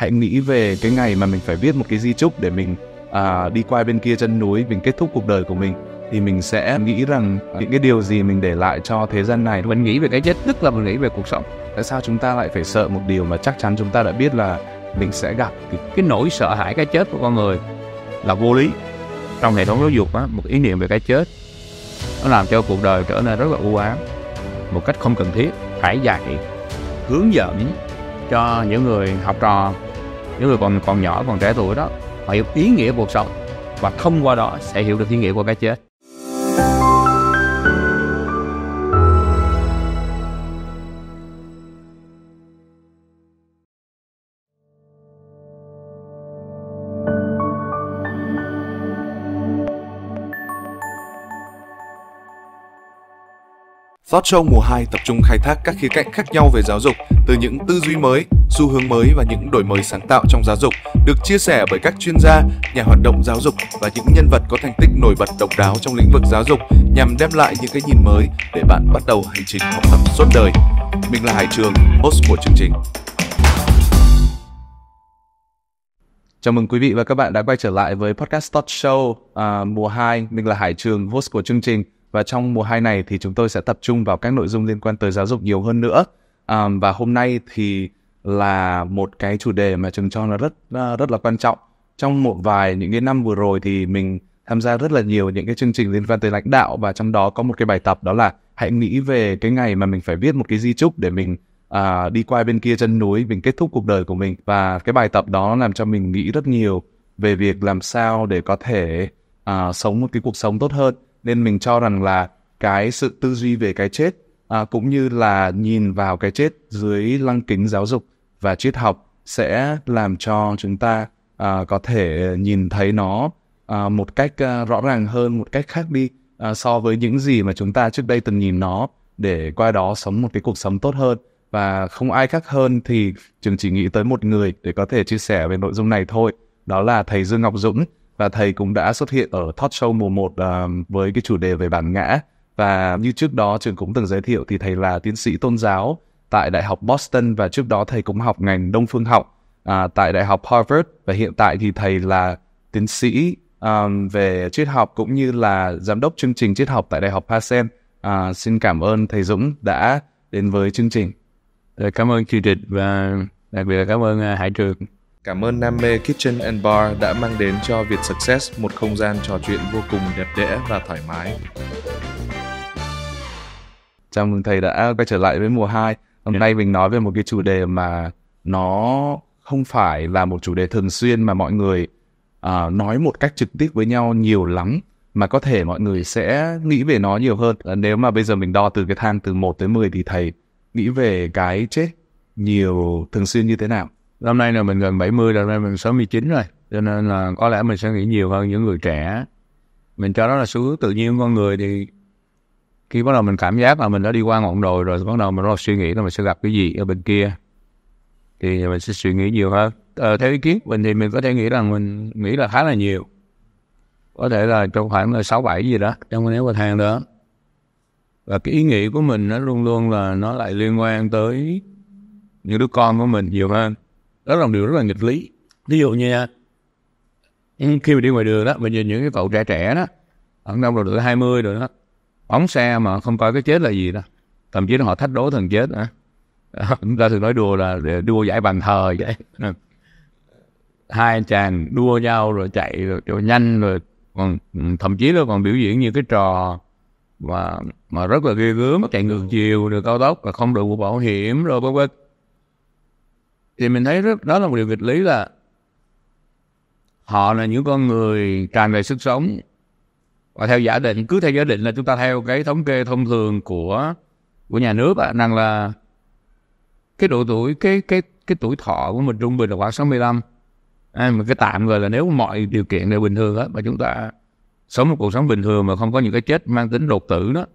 hãy nghĩ về cái ngày mà mình phải viết một cái di chúc để mình à, đi qua bên kia chân núi mình kết thúc cuộc đời của mình thì mình sẽ nghĩ rằng những cái điều gì mình để lại cho thế gian này mình nghĩ về cái chết tức là mình nghĩ về cuộc sống tại sao chúng ta lại phải sợ một điều mà chắc chắn chúng ta đã biết là mình sẽ gặp cái, cái nỗi sợ hãi cái chết của con người là vô lý trong hệ thống giáo dục á một ý niệm về cái chết nó làm cho cuộc đời trở nên rất là u ám một cách không cần thiết phải dạy hướng dẫn cho những người học trò những người còn còn nhỏ còn trẻ tuổi đó họ hiểu ý nghĩa cuộc sống và thông qua đó sẽ hiểu được ý nghĩa của cái chết Talk show mùa 2 tập trung khai thác các khía cạnh khác nhau về giáo dục, từ những tư duy mới, xu hướng mới và những đổi mới sáng tạo trong giáo dục, được chia sẻ bởi các chuyên gia, nhà hoạt động giáo dục và những nhân vật có thành tích nổi bật độc đáo trong lĩnh vực giáo dục nhằm đem lại những cái nhìn mới để bạn bắt đầu hành trình học tập suốt đời. Mình là Hải Trường, host của chương trình. Chào mừng quý vị và các bạn đã quay trở lại với podcast Talk Show à, mùa 2. Mình là Hải Trường, host của chương trình và trong mùa 2 này thì chúng tôi sẽ tập trung vào các nội dung liên quan tới giáo dục nhiều hơn nữa. Um, và hôm nay thì là một cái chủ đề mà trường cho là rất à, rất là quan trọng. Trong một vài những cái năm vừa rồi thì mình tham gia rất là nhiều những cái chương trình liên quan tới lãnh đạo và trong đó có một cái bài tập đó là hãy nghĩ về cái ngày mà mình phải viết một cái di chúc để mình à, đi qua bên kia chân núi mình kết thúc cuộc đời của mình và cái bài tập đó làm cho mình nghĩ rất nhiều về việc làm sao để có thể à, sống một cái cuộc sống tốt hơn nên mình cho rằng là cái sự tư duy về cái chết à, cũng như là nhìn vào cái chết dưới lăng kính giáo dục và triết học sẽ làm cho chúng ta à, có thể nhìn thấy nó à, một cách à, rõ ràng hơn một cách khác đi à, so với những gì mà chúng ta trước đây từng nhìn nó để qua đó sống một cái cuộc sống tốt hơn và không ai khác hơn thì trường chỉ nghĩ tới một người để có thể chia sẻ về nội dung này thôi đó là thầy Dương Ngọc Dũng và thầy cũng đã xuất hiện ở Thought show mùa 1 uh, à, với cái chủ đề về bản ngã và như trước đó trường cũng từng giới thiệu thì thầy là tiến sĩ tôn giáo tại Đại học Boston và trước đó thầy cũng học ngành Đông phương học à, tại Đại học Harvard và hiện tại thì thầy là tiến sĩ um, về triết học cũng như là giám đốc chương trình triết học tại Đại học Pasen. À, xin cảm ơn thầy Dũng đã đến với chương trình. Cảm ơn chương trình và đặc biệt là cảm ơn à, Hải Trường. Cảm ơn Nam Mê Kitchen and Bar đã mang đến cho Việt Success một không gian trò chuyện vô cùng đẹp đẽ và thoải mái. Chào mừng thầy đã quay trở lại với mùa 2. Hôm yeah. nay mình nói về một cái chủ đề mà nó không phải là một chủ đề thường xuyên mà mọi người uh, nói một cách trực tiếp với nhau nhiều lắm mà có thể mọi người sẽ nghĩ về nó nhiều hơn. À, nếu mà bây giờ mình đo từ cái thang từ 1 tới 10 thì thầy nghĩ về cái chết nhiều thường xuyên như thế nào? năm nay là mình gần 70 rồi, năm nay mình 69 rồi. Cho nên là có lẽ mình sẽ nghĩ nhiều hơn những người trẻ. Mình cho đó là xu hướng tự nhiên con người thì khi bắt đầu mình cảm giác là mình đã đi qua ngọn đồi rồi bắt đầu mình bắt đầu suy nghĩ là mình sẽ gặp cái gì ở bên kia thì mình sẽ suy nghĩ nhiều hơn ờ, theo ý kiến mình thì mình có thể nghĩ rằng mình nghĩ là khá là nhiều có thể là trong khoảng là sáu bảy gì đó trong cái nẻo thang đó và cái ý nghĩ của mình nó luôn luôn là nó lại liên quan tới những đứa con của mình nhiều hơn đó là một điều rất là nghịch lý ví dụ như ừ, khi mà đi ngoài đường đó mình nhìn những cái cậu trẻ trẻ đó khoảng năm độ tuổi 20 rồi đó ống xe mà không coi cái chết là gì đó thậm chí là họ thách đố thần chết hả, chúng ta thường nói đùa là đua giải bàn thờ vậy hai anh chàng đua nhau rồi chạy rồi, rồi nhanh rồi còn ừ, thậm chí là còn biểu diễn như cái trò mà mà rất là ghê gớm chạy ngược chiều rồi cao tốc và không đội mũ bảo hiểm rồi vân vân thì mình thấy rất đó là một điều nghịch lý là họ là những con người tràn đầy sức sống và theo giả định cứ theo giả định là chúng ta theo cái thống kê thông thường của của nhà nước à, rằng là cái độ tuổi cái cái cái tuổi thọ của mình trung bình là khoảng 65 à, mà cái tạm rồi là nếu mọi điều kiện đều bình thường hết mà chúng ta sống một cuộc sống bình thường mà không có những cái chết mang tính đột tử đó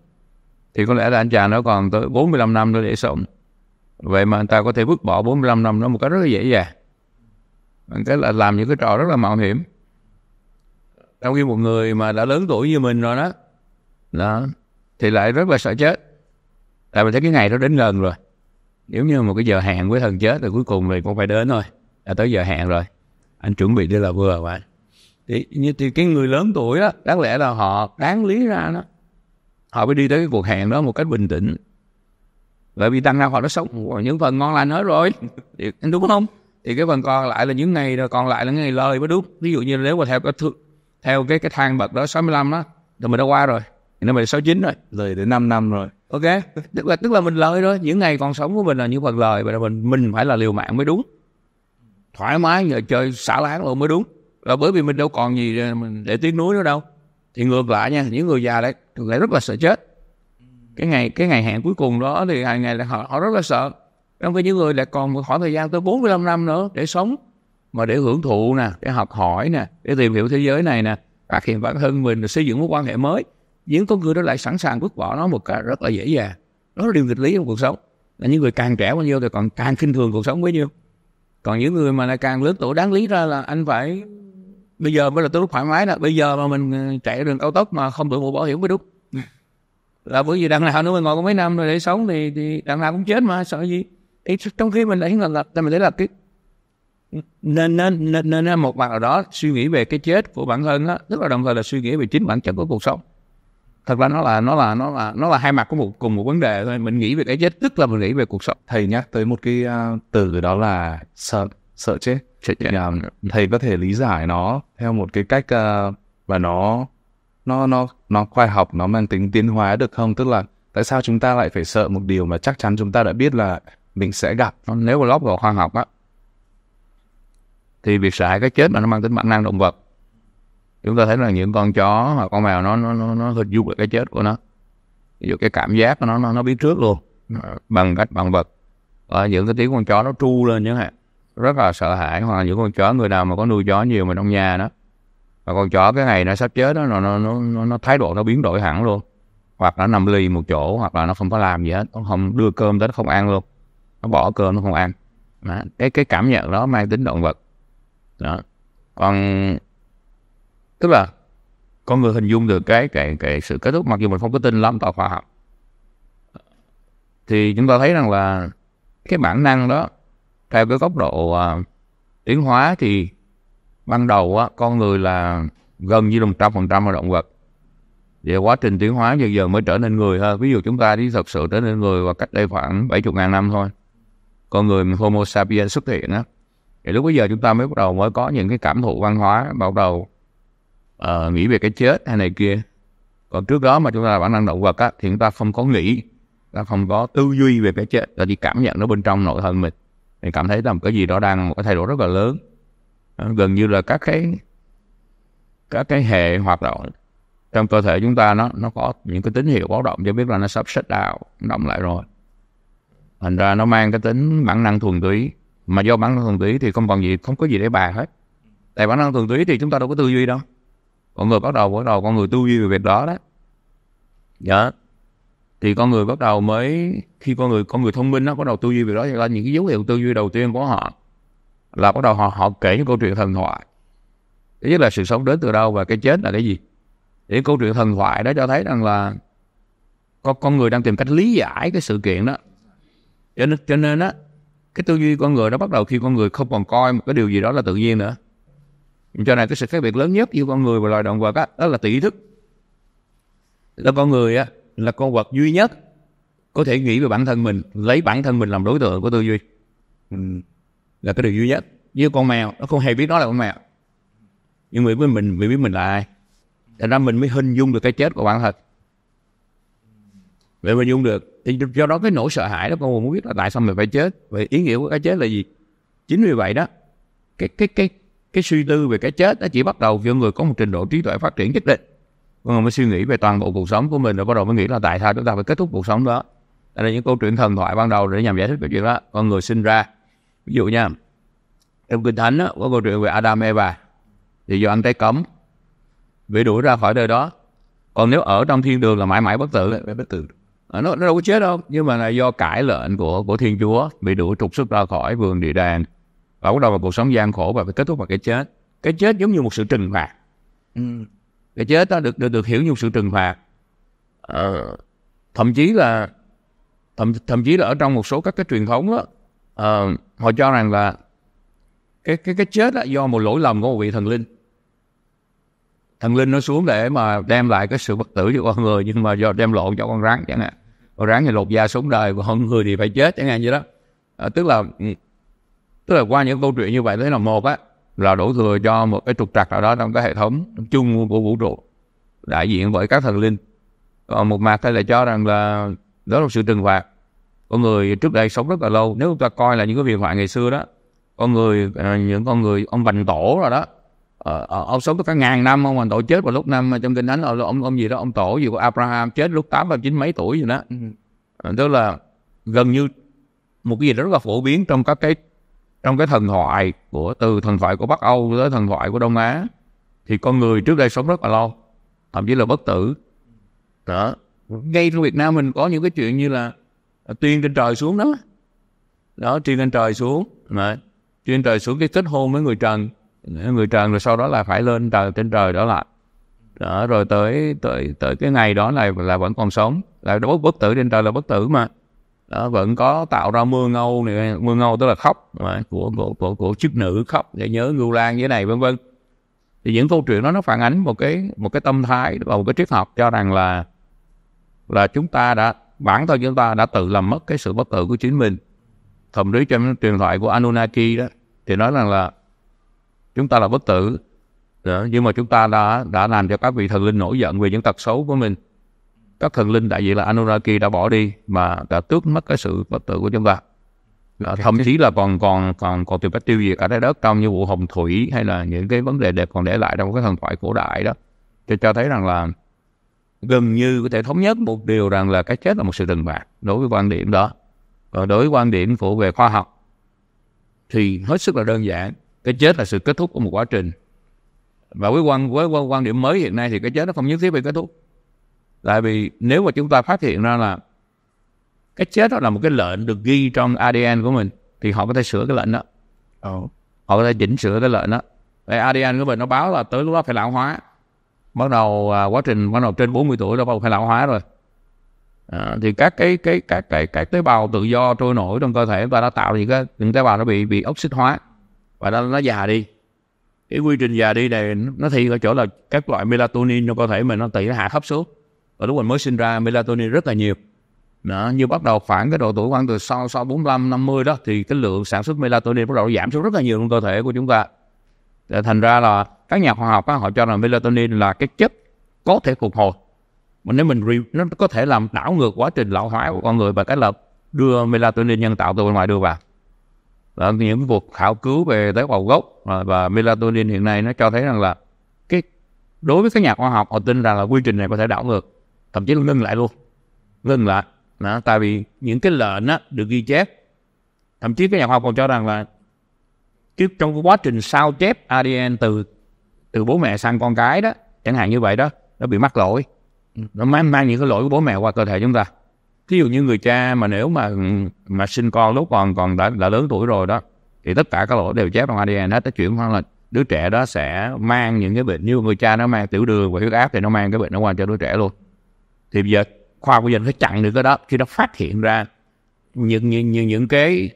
thì có lẽ là anh chàng nó còn tới 45 năm nữa để sống Vậy mà anh ta có thể vứt bỏ 45 năm đó một cách rất là dễ dàng. cách là làm những cái trò rất là mạo hiểm. Trong khi một người mà đã lớn tuổi như mình rồi đó, đó thì lại rất là sợ chết. Tại vì thấy cái ngày đó đến gần rồi. Nếu như một cái giờ hẹn với thần chết thì cuối cùng thì cũng phải đến thôi. Đã tới giờ hẹn rồi. Anh chuẩn bị đi là vừa vậy. Thì, như thì cái người lớn tuổi đó, đáng lẽ là họ đáng lý ra đó. Họ phải đi tới cái cuộc hẹn đó một cách bình tĩnh, bởi vì tăng nào họ đã sống ừ. những phần ngon lành hết rồi anh đúng không thì cái phần còn lại là những ngày rồi còn lại là ngày lời mới đúng ví dụ như nếu mà theo cái theo cái cái thang bậc đó 65 đó thì mình đã qua rồi thì mình 69 rồi lời đến 5 năm rồi ok tức là tức là mình lời rồi những ngày còn sống của mình là những phần lời và mình mình phải là liều mạng mới đúng thoải mái giờ chơi xả láng luôn mới đúng là bởi vì mình đâu còn gì để, để tiếc nuối nữa đâu thì ngược lại nha những người già đấy thường lại rất là sợ chết cái ngày cái ngày hẹn cuối cùng đó thì ngày ngày là họ, họ rất là sợ trong khi những người lại còn một khoảng thời gian tới 45 năm nữa để sống mà để hưởng thụ nè để học hỏi nè để tìm hiểu thế giới này nè phát hiện bản thân mình xây dựng mối quan hệ mới những con người đó lại sẵn sàng vứt bỏ nó một cách rất là dễ dàng đó là điều nghịch lý trong cuộc sống là những người càng trẻ bao nhiêu thì còn càng khinh thường cuộc sống bấy nhiêu còn những người mà lại càng lớn tuổi đáng lý ra là anh phải bây giờ mới là tôi lúc thoải mái nè bây giờ mà mình ờ, chạy đường cao tốc mà không đội mũ bảo hiểm mới đúng là bởi vì đằng nào nữa mình ngồi có mấy năm rồi để sống thì thì đằng nào cũng chết mà sợ gì thì trong khi mình lấy là, là mình lấy là cái nên nên nên nên một mặt nào đó suy nghĩ về cái chết của bản thân á, tức là đồng thời là suy nghĩ về chính bản chất của cuộc sống thật ra nó là nó là nó là nó là hai mặt của một cùng một vấn đề thôi mình nghĩ về cái chết tức là mình nghĩ về cuộc sống thầy nhắc tới một cái à, từ đó là sợ sợ chết, sợ chết. Ừ. thầy có thể lý giải nó theo một cái cách à, và nó nó nó nó khoa học nó mang tính tiến hóa được không tức là tại sao chúng ta lại phải sợ một điều mà chắc chắn chúng ta đã biết là mình sẽ gặp nếu mà lóc vào khoa học á thì việc sợ hãi cái chết mà nó mang tính bản năng động vật chúng ta thấy là những con chó hoặc con mèo nó nó nó, nó hình dung được cái chết của nó ví dụ cái cảm giác của nó nó nó biết trước luôn bằng cách bằng vật ở những cái tiếng con chó nó tru lên chẳng hạn rất là sợ hãi hoặc là những con chó người nào mà có nuôi chó nhiều mà trong nhà đó và con chó cái ngày nó sắp chết đó, nó, nó nó nó thái độ nó biến đổi hẳn luôn hoặc nó nằm ly một chỗ hoặc là nó không có làm gì hết nó không đưa cơm tới nó không ăn luôn nó bỏ cơm nó không ăn đó. cái cái cảm nhận đó mang tính động vật đó còn tức là con người hình dung được cái cái cái sự kết thúc mặc dù mình không có tin lắm vào khoa học thì chúng ta thấy rằng là cái bản năng đó theo cái góc độ uh, tiến hóa thì ban đầu á, con người là gần như là một trăm phần trăm là động vật vậy quá trình tiến hóa dần dần mới trở nên người ha ví dụ chúng ta đi thật sự trở nên người và cách đây khoảng bảy chục ngàn năm thôi con người mình homo sapiens xuất hiện á thì lúc bây giờ chúng ta mới bắt đầu mới có những cái cảm thụ văn hóa bắt đầu uh, nghĩ về cái chết hay này kia còn trước đó mà chúng ta là bản năng động vật á thì chúng ta không có nghĩ ta không có tư duy về cái chết ta chỉ cảm nhận nó bên trong nội thân mình thì cảm thấy là một cái gì đó đang một cái thay đổi rất là lớn Ờ, gần như là các cái các cái hệ hoạt động trong cơ thể chúng ta nó nó có những cái tín hiệu báo động cho biết là nó sắp shut down động lại rồi thành ra nó mang cái tính bản năng thuần túy mà do bản năng thuần túy thì không còn gì không có gì để bàn hết tại bản năng thuần túy thì chúng ta đâu có tư duy đâu con người bắt đầu bắt đầu con người tư duy về việc đó đó dạ thì con người bắt đầu mới khi con người con người thông minh nó bắt đầu tư duy về đó thì là những cái dấu hiệu tư duy đầu tiên của họ là bắt đầu họ họ kể những câu chuyện thần thoại thứ nhất là sự sống đến từ đâu và cái chết là cái gì những câu chuyện thần thoại đó cho thấy rằng là con con người đang tìm cách lý giải cái sự kiện đó cho nên cho nên á cái tư duy con người nó bắt đầu khi con người không còn coi một cái điều gì đó là tự nhiên nữa cho nên cái sự khác biệt lớn nhất giữa con người và loài động vật á, đó là tỷ thức là con người á là con vật duy nhất có thể nghĩ về bản thân mình lấy bản thân mình làm đối tượng của tư duy là cái điều duy nhất như con mèo nó không hề biết nó là con mèo nhưng mà biết mình mình biết mình là ai thành ra mình mới hình dung được cái chết của bản thân vậy mình dung được thì do đó cái nỗi sợ hãi đó con muốn biết là tại sao mình phải chết vậy ý nghĩa của cái chết là gì chính vì vậy đó cái cái cái cái suy tư về cái chết nó chỉ bắt đầu khi người có một trình độ trí tuệ phát triển nhất định con người mới suy nghĩ về toàn bộ cuộc sống của mình rồi bắt đầu mới nghĩ là tại sao chúng ta phải kết thúc cuộc sống đó đây là những câu chuyện thần thoại ban đầu để nhằm giải thích cái chuyện đó con người sinh ra ví dụ nha trong kinh thánh đó, có câu chuyện về Adam Eva thì do ăn trái cấm bị đuổi ra khỏi nơi đó còn nếu ở trong thiên đường là mãi mãi bất tử bất tử ờ, nó, nó đâu có chết đâu nhưng mà là do cải lệnh của của thiên chúa bị đuổi trục xuất ra khỏi vườn địa đàng và bắt đầu vào cuộc sống gian khổ và phải kết thúc bằng cái chết cái chết giống như một sự trừng phạt ừ. cái chết đó được được được hiểu như một sự trừng phạt ờ, thậm chí là thậm thậm chí là ở trong một số các cái truyền thống đó uh, họ cho rằng là cái cái cái chết đó, do một lỗi lầm của một vị thần linh thần linh nó xuống để mà đem lại cái sự bất tử cho con người nhưng mà do đem lộn cho con rắn chẳng hạn con rắn thì lột da sống đời còn người thì phải chết chẳng hạn như đó à, tức là tức là qua những câu chuyện như vậy đấy là một á là đổ thừa cho một cái trục trặc nào đó trong cái hệ thống chung của vũ trụ đại diện bởi các thần linh còn một mặt thì lại cho rằng là đó là sự trừng phạt con người trước đây sống rất là lâu nếu chúng ta coi là những cái việc thoại ngày xưa đó con người à, những con người ông vành tổ rồi đó ờ, ờ ông sống tới cả ngàn năm ông vành tổ chết vào lúc năm à, trong kinh thánh ông ông gì đó ông tổ gì của Abraham chết lúc tám ba chín mấy tuổi gì đó ừ. ờ, tức là gần như một cái gì đó rất là phổ biến trong các cái trong cái thần thoại của từ thần thoại của Bắc Âu tới thần thoại của Đông Á thì con người trước đây sống rất là lâu thậm chí là bất tử đó ngay trong Việt Nam mình có những cái chuyện như là Ờ, tuyên trên trời xuống đó đó tuyên trên trời xuống mà tuyên trời xuống cái kết hôn với người trần người trần rồi sau đó là phải lên trời trên trời đó là đó rồi tới tới tới cái ngày đó là là vẫn còn sống là bất bất tử trên trời là bất tử mà đó, vẫn có tạo ra mưa ngâu này mưa ngâu tức là khóc mà, của, của của của chức nữ khóc để nhớ ngưu lan như này vân vân thì những câu chuyện đó nó phản ánh một cái một cái tâm thái và một cái triết học cho rằng là là chúng ta đã bản thân chúng ta đã tự làm mất cái sự bất tử của chính mình thậm chí trong truyền thoại của Anunnaki đó thì nói rằng là chúng ta là bất tử đó. nhưng mà chúng ta đã đã làm cho các vị thần linh nổi giận vì những tật xấu của mình các thần linh đại diện là Anunnaki đã bỏ đi mà đã tước mất cái sự bất tử của chúng ta đó, thậm chí là còn còn còn còn tìm cách tiêu diệt cả trái đất trong như vụ hồng thủy hay là những cái vấn đề đẹp còn để lại trong cái thần thoại cổ đại đó thì cho thấy rằng là gần như có thể thống nhất một điều rằng là cái chết là một sự đần bạc đối với quan điểm đó và đối với quan điểm phổ về khoa học thì hết sức là đơn giản cái chết là sự kết thúc của một quá trình và với quan với quan, quan điểm mới hiện nay thì cái chết nó không nhất thiết phải kết thúc tại vì nếu mà chúng ta phát hiện ra là cái chết đó là một cái lệnh được ghi trong ADN của mình thì họ có thể sửa cái lệnh đó họ có thể chỉnh sửa cái lệnh đó Vậy ADN của mình nó báo là tới lúc đó phải lão hóa bắt đầu à, quá trình bắt đầu trên 40 tuổi nó bắt đầu phải lão hóa rồi à, thì các cái cái các cái các tế bào tự do trôi nổi trong cơ thể và nó tạo thì cái những tế bào nó bị bị oxy hóa và nó nó già đi cái quy trình già đi này nó thì ở chỗ là các loại melatonin trong cơ thể mình nó tự nó hạ thấp xuống và lúc mình mới sinh ra melatonin rất là nhiều đó, như bắt đầu khoảng cái độ tuổi khoảng từ sau sau 45 50 đó thì cái lượng sản xuất melatonin bắt đầu giảm xuống rất là nhiều trong cơ thể của chúng ta thành ra là các nhà khoa học họ cho rằng melatonin là cái chất có thể phục hồi mà nếu mình nó có thể làm đảo ngược quá trình lão hóa của con người và cái là đưa melatonin nhân tạo từ bên ngoài đưa vào là những cuộc khảo cứu về tế bào gốc và melatonin hiện nay nó cho thấy rằng là cái đối với các nhà khoa học họ tin rằng là quy trình này có thể đảo ngược thậm chí là ngưng lại luôn ngưng lại đó, tại vì những cái lệnh á, được ghi chép thậm chí các nhà khoa học còn cho rằng là cái trong quá trình sao chép ADN từ từ bố mẹ sang con cái đó chẳng hạn như vậy đó nó bị mắc lỗi ừ. nó mang, mang những cái lỗi của bố mẹ qua cơ thể chúng ta thí dụ như người cha mà nếu mà mà sinh con lúc còn còn đã, đã lớn tuổi rồi đó thì tất cả các lỗi đều chép trong ADN hết Tới chuyển hoặc là đứa trẻ đó sẽ mang những cái bệnh như người cha nó mang tiểu đường và huyết áp thì nó mang cái bệnh nó qua cho đứa trẻ luôn thì bây giờ khoa của dân phải chặn được cái đó khi nó phát hiện ra những những những, những cái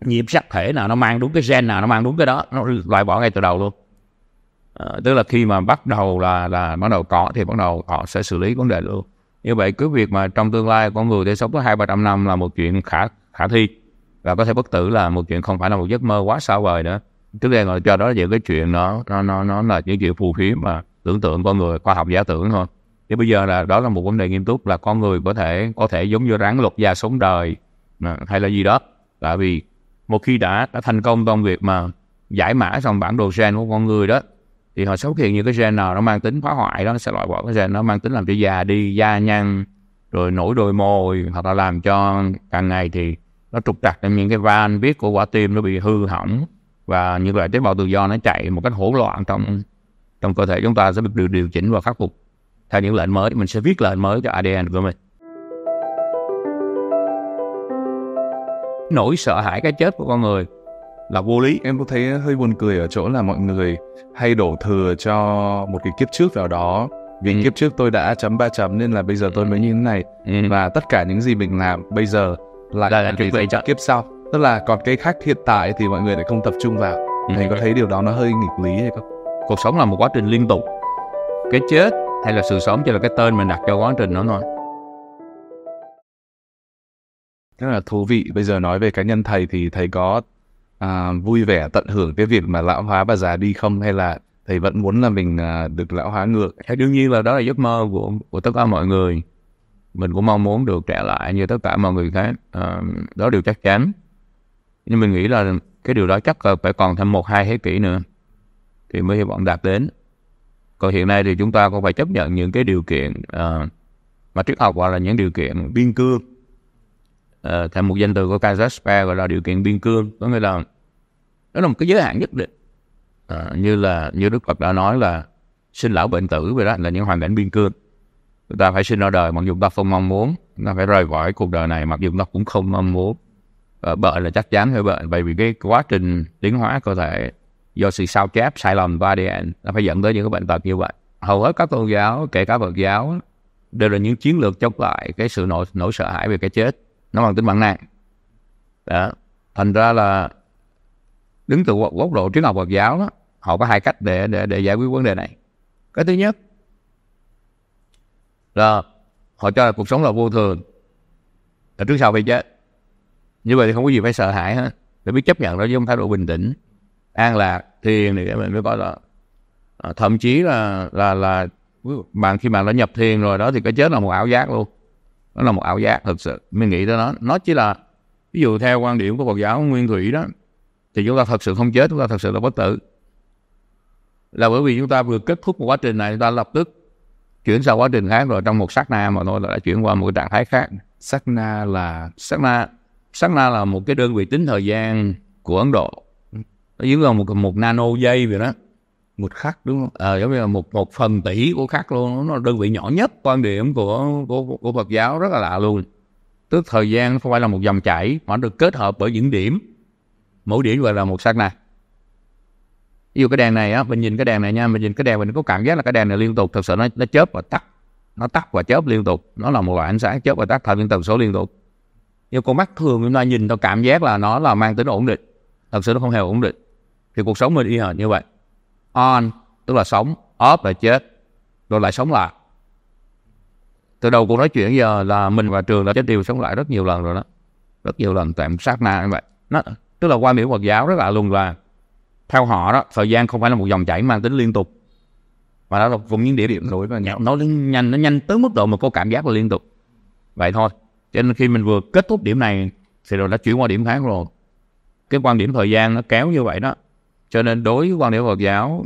nhiễm sắc thể nào nó mang đúng cái gen nào nó mang đúng cái đó nó loại bỏ ngay từ đầu luôn Ờ, tức là khi mà bắt đầu là là bắt đầu có thì bắt đầu họ sẽ xử lý vấn đề luôn như vậy cứ việc mà trong tương lai con người sẽ sống tới hai ba trăm năm là một chuyện khả khả thi và có thể bất tử là một chuyện không phải là một giấc mơ quá xa vời nữa trước đây rồi cho đó là những cái chuyện nó nó nó, nó là những chuyện phù phiếm mà tưởng tượng con người khoa học giả tưởng thôi thì bây giờ là đó là một vấn đề nghiêm túc là con người có thể có thể giống như rắn lột da sống đời à, hay là gì đó tại vì một khi đã đã thành công trong việc mà giải mã xong bản đồ gen của con người đó thì họ sẽ phát hiện những cái gen nào nó mang tính phá hoại đó nó sẽ loại bỏ cái gen nó mang tính làm cho già đi da nhăn rồi nổi đôi môi hoặc là làm cho càng ngày thì nó trục trặc những cái van viết của quả tim nó bị hư hỏng và những loại tế bào tự do nó chạy một cách hỗn loạn trong trong cơ thể chúng ta sẽ được điều, điều chỉnh và khắc phục theo những lệnh mới mình sẽ viết lệnh mới cho ADN của mình nỗi sợ hãi cái chết của con người là vô lý em có thấy hơi buồn cười ở chỗ là mọi người hay đổ thừa cho một cái kiếp trước vào đó vì ừ. kiếp trước tôi đã chấm ba chấm nên là bây giờ tôi ừ. mới như thế này ừ. và tất cả những gì mình làm bây giờ là là chuẩn bị cho kiếp sau tức là còn cái khác hiện tại thì mọi người lại không tập trung vào ừ. có thấy điều đó nó hơi nghịch lý hay không cuộc sống là một quá trình liên tục cái chết hay là sự sống chỉ là cái tên mình đặt cho quá trình nó thôi rất là thú vị bây giờ nói về cá nhân thầy thì thầy có à, vui vẻ tận hưởng cái việc mà lão hóa và già đi không hay là thầy vẫn muốn là mình à, được lão hóa ngược hay đương nhiên là đó là giấc mơ của của tất cả mọi người mình cũng mong muốn được trẻ lại như tất cả mọi người khác à, đó là điều chắc chắn nhưng mình nghĩ là cái điều đó chắc là phải còn thêm một hai thế kỷ nữa thì mới hy vọng đạt đến còn hiện nay thì chúng ta cũng phải chấp nhận những cái điều kiện uh, mà triết học gọi là những điều kiện biên cương uh, một danh từ của Kazakhstan gọi là điều kiện biên cương có nghĩa là đó là một cái giới hạn nhất định à, như là như Đức Phật đã nói là sinh lão bệnh tử vậy đó là những hoàn cảnh biên cương chúng ta phải sinh ra đời mặc dù ta không mong muốn nó phải rời khỏi cuộc đời này mặc dù nó cũng không mong muốn à, bệnh là chắc chắn phải bệnh bởi vì cái quá trình tiến hóa cơ thể do sự sao chép sai lầm và ADN nó phải dẫn tới những cái bệnh tật như vậy hầu hết các tôn giáo kể cả Phật giáo đều là những chiến lược chống lại cái sự nỗi nỗi sợ hãi về cái chết nó bằng tính bằng này đó. thành ra là đứng từ góc độ triết học Phật giáo đó họ có hai cách để để để giải quyết vấn đề này cái thứ nhất là họ cho là cuộc sống là vô thường là trước sau phải chết như vậy thì không có gì phải sợ hãi hết phải biết chấp nhận nó với một thái độ bình tĩnh an lạc thiền thì mình mới có là ờ, thậm chí là là là bạn khi mà đã nhập thiền rồi đó thì cái chết là một ảo giác luôn nó là một ảo giác thực sự mình nghĩ đó nó nó chỉ là ví dụ theo quan điểm của Phật giáo nguyên thủy đó thì chúng ta thật sự không chết chúng ta thật sự là bất tử là bởi vì chúng ta vừa kết thúc một quá trình này chúng ta lập tức chuyển sang quá trình khác rồi trong một sát na mà thôi là đã chuyển qua một cái trạng thái khác sát na là sát na sát na là một cái đơn vị tính thời gian của Ấn Độ nó dưới là một một nano giây vậy đó một khắc đúng không? à, giống như là một một phần tỷ của khắc luôn, nó đơn vị nhỏ nhất. Quan điểm của của của Phật giáo rất là lạ luôn. Tức thời gian không phải là một dòng chảy mà được kết hợp bởi những điểm. Mỗi điểm gọi là một sát na. Ví dụ cái đèn này á, mình nhìn cái đèn này nha, mình nhìn cái đèn mình có cảm giác là cái đèn này liên tục, thật sự nó nó chớp và tắt, nó tắt và chớp liên tục, nó là một loại ánh sáng chớp và tắt theo những tần số liên tục. Nhưng con mắt thường chúng ta nhìn tao cảm giác là nó là mang tính ổn định, thật sự nó không hề ổn định. Thì cuộc sống mình y hệt như vậy on tức là sống off là chết rồi lại sống lại từ đầu cuộc nói chuyện giờ là mình và trường đã chết đều sống lại rất nhiều lần rồi đó rất nhiều lần tạm sát na như vậy nó tức là quan điểm Phật giáo rất là luôn là theo họ đó thời gian không phải là một dòng chảy mang tính liên tục mà nó là cùng những địa điểm rồi và nó nhanh nó nhanh tới mức độ mà có cảm giác là liên tục vậy thôi cho nên khi mình vừa kết thúc điểm này thì rồi đã chuyển qua điểm khác rồi cái quan điểm thời gian nó kéo như vậy đó cho nên đối với quan điểm Phật giáo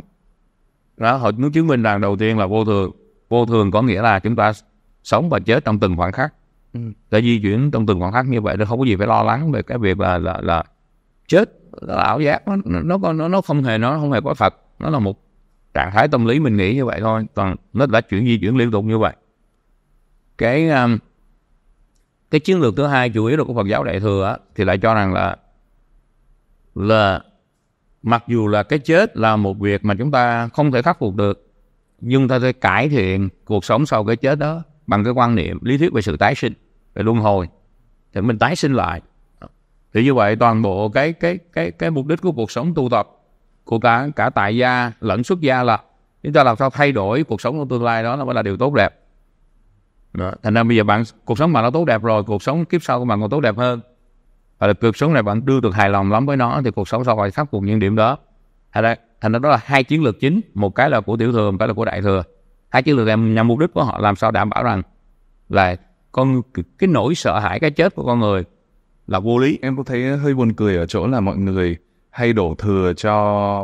đó họ muốn chứng minh rằng đầu tiên là vô thường vô thường có nghĩa là chúng ta sống và chết trong từng khoảnh khắc ừ. đã di chuyển trong từng khoảnh khắc như vậy nó không có gì phải lo lắng về cái việc là là, là chết là ảo giác nó nó nó nó không hề nó không hề có thật nó là một trạng thái tâm lý mình nghĩ như vậy thôi còn nó đã chuyển di chuyển liên tục như vậy cái um, cái chiến lược thứ hai chủ yếu là của Phật giáo đại thừa thì lại cho rằng là là mặc dù là cái chết là một việc mà chúng ta không thể khắc phục được nhưng ta sẽ cải thiện cuộc sống sau cái chết đó bằng cái quan niệm lý thuyết về sự tái sinh về luân hồi thì mình tái sinh lại thì như vậy toàn bộ cái cái cái cái mục đích của cuộc sống tu tập của cả cả tại gia lẫn xuất gia là chúng ta làm sao thay đổi cuộc sống trong tương lai đó nó mới là điều tốt đẹp đó. thành ra bây giờ bạn cuộc sống mà nó tốt đẹp rồi cuộc sống kiếp sau của bạn còn tốt đẹp hơn và được cuộc sống này bạn đưa được hài lòng lắm với nó thì cuộc sống sau này khắc phục những điểm đó thành ra thành ra đó là hai chiến lược chính một cái là của tiểu thừa một cái là của đại thừa hai chiến lược này nhằm mục đích của họ làm sao đảm bảo rằng là con cái nỗi sợ hãi cái chết của con người là vô lý em có thấy hơi buồn cười ở chỗ là mọi người hay đổ thừa cho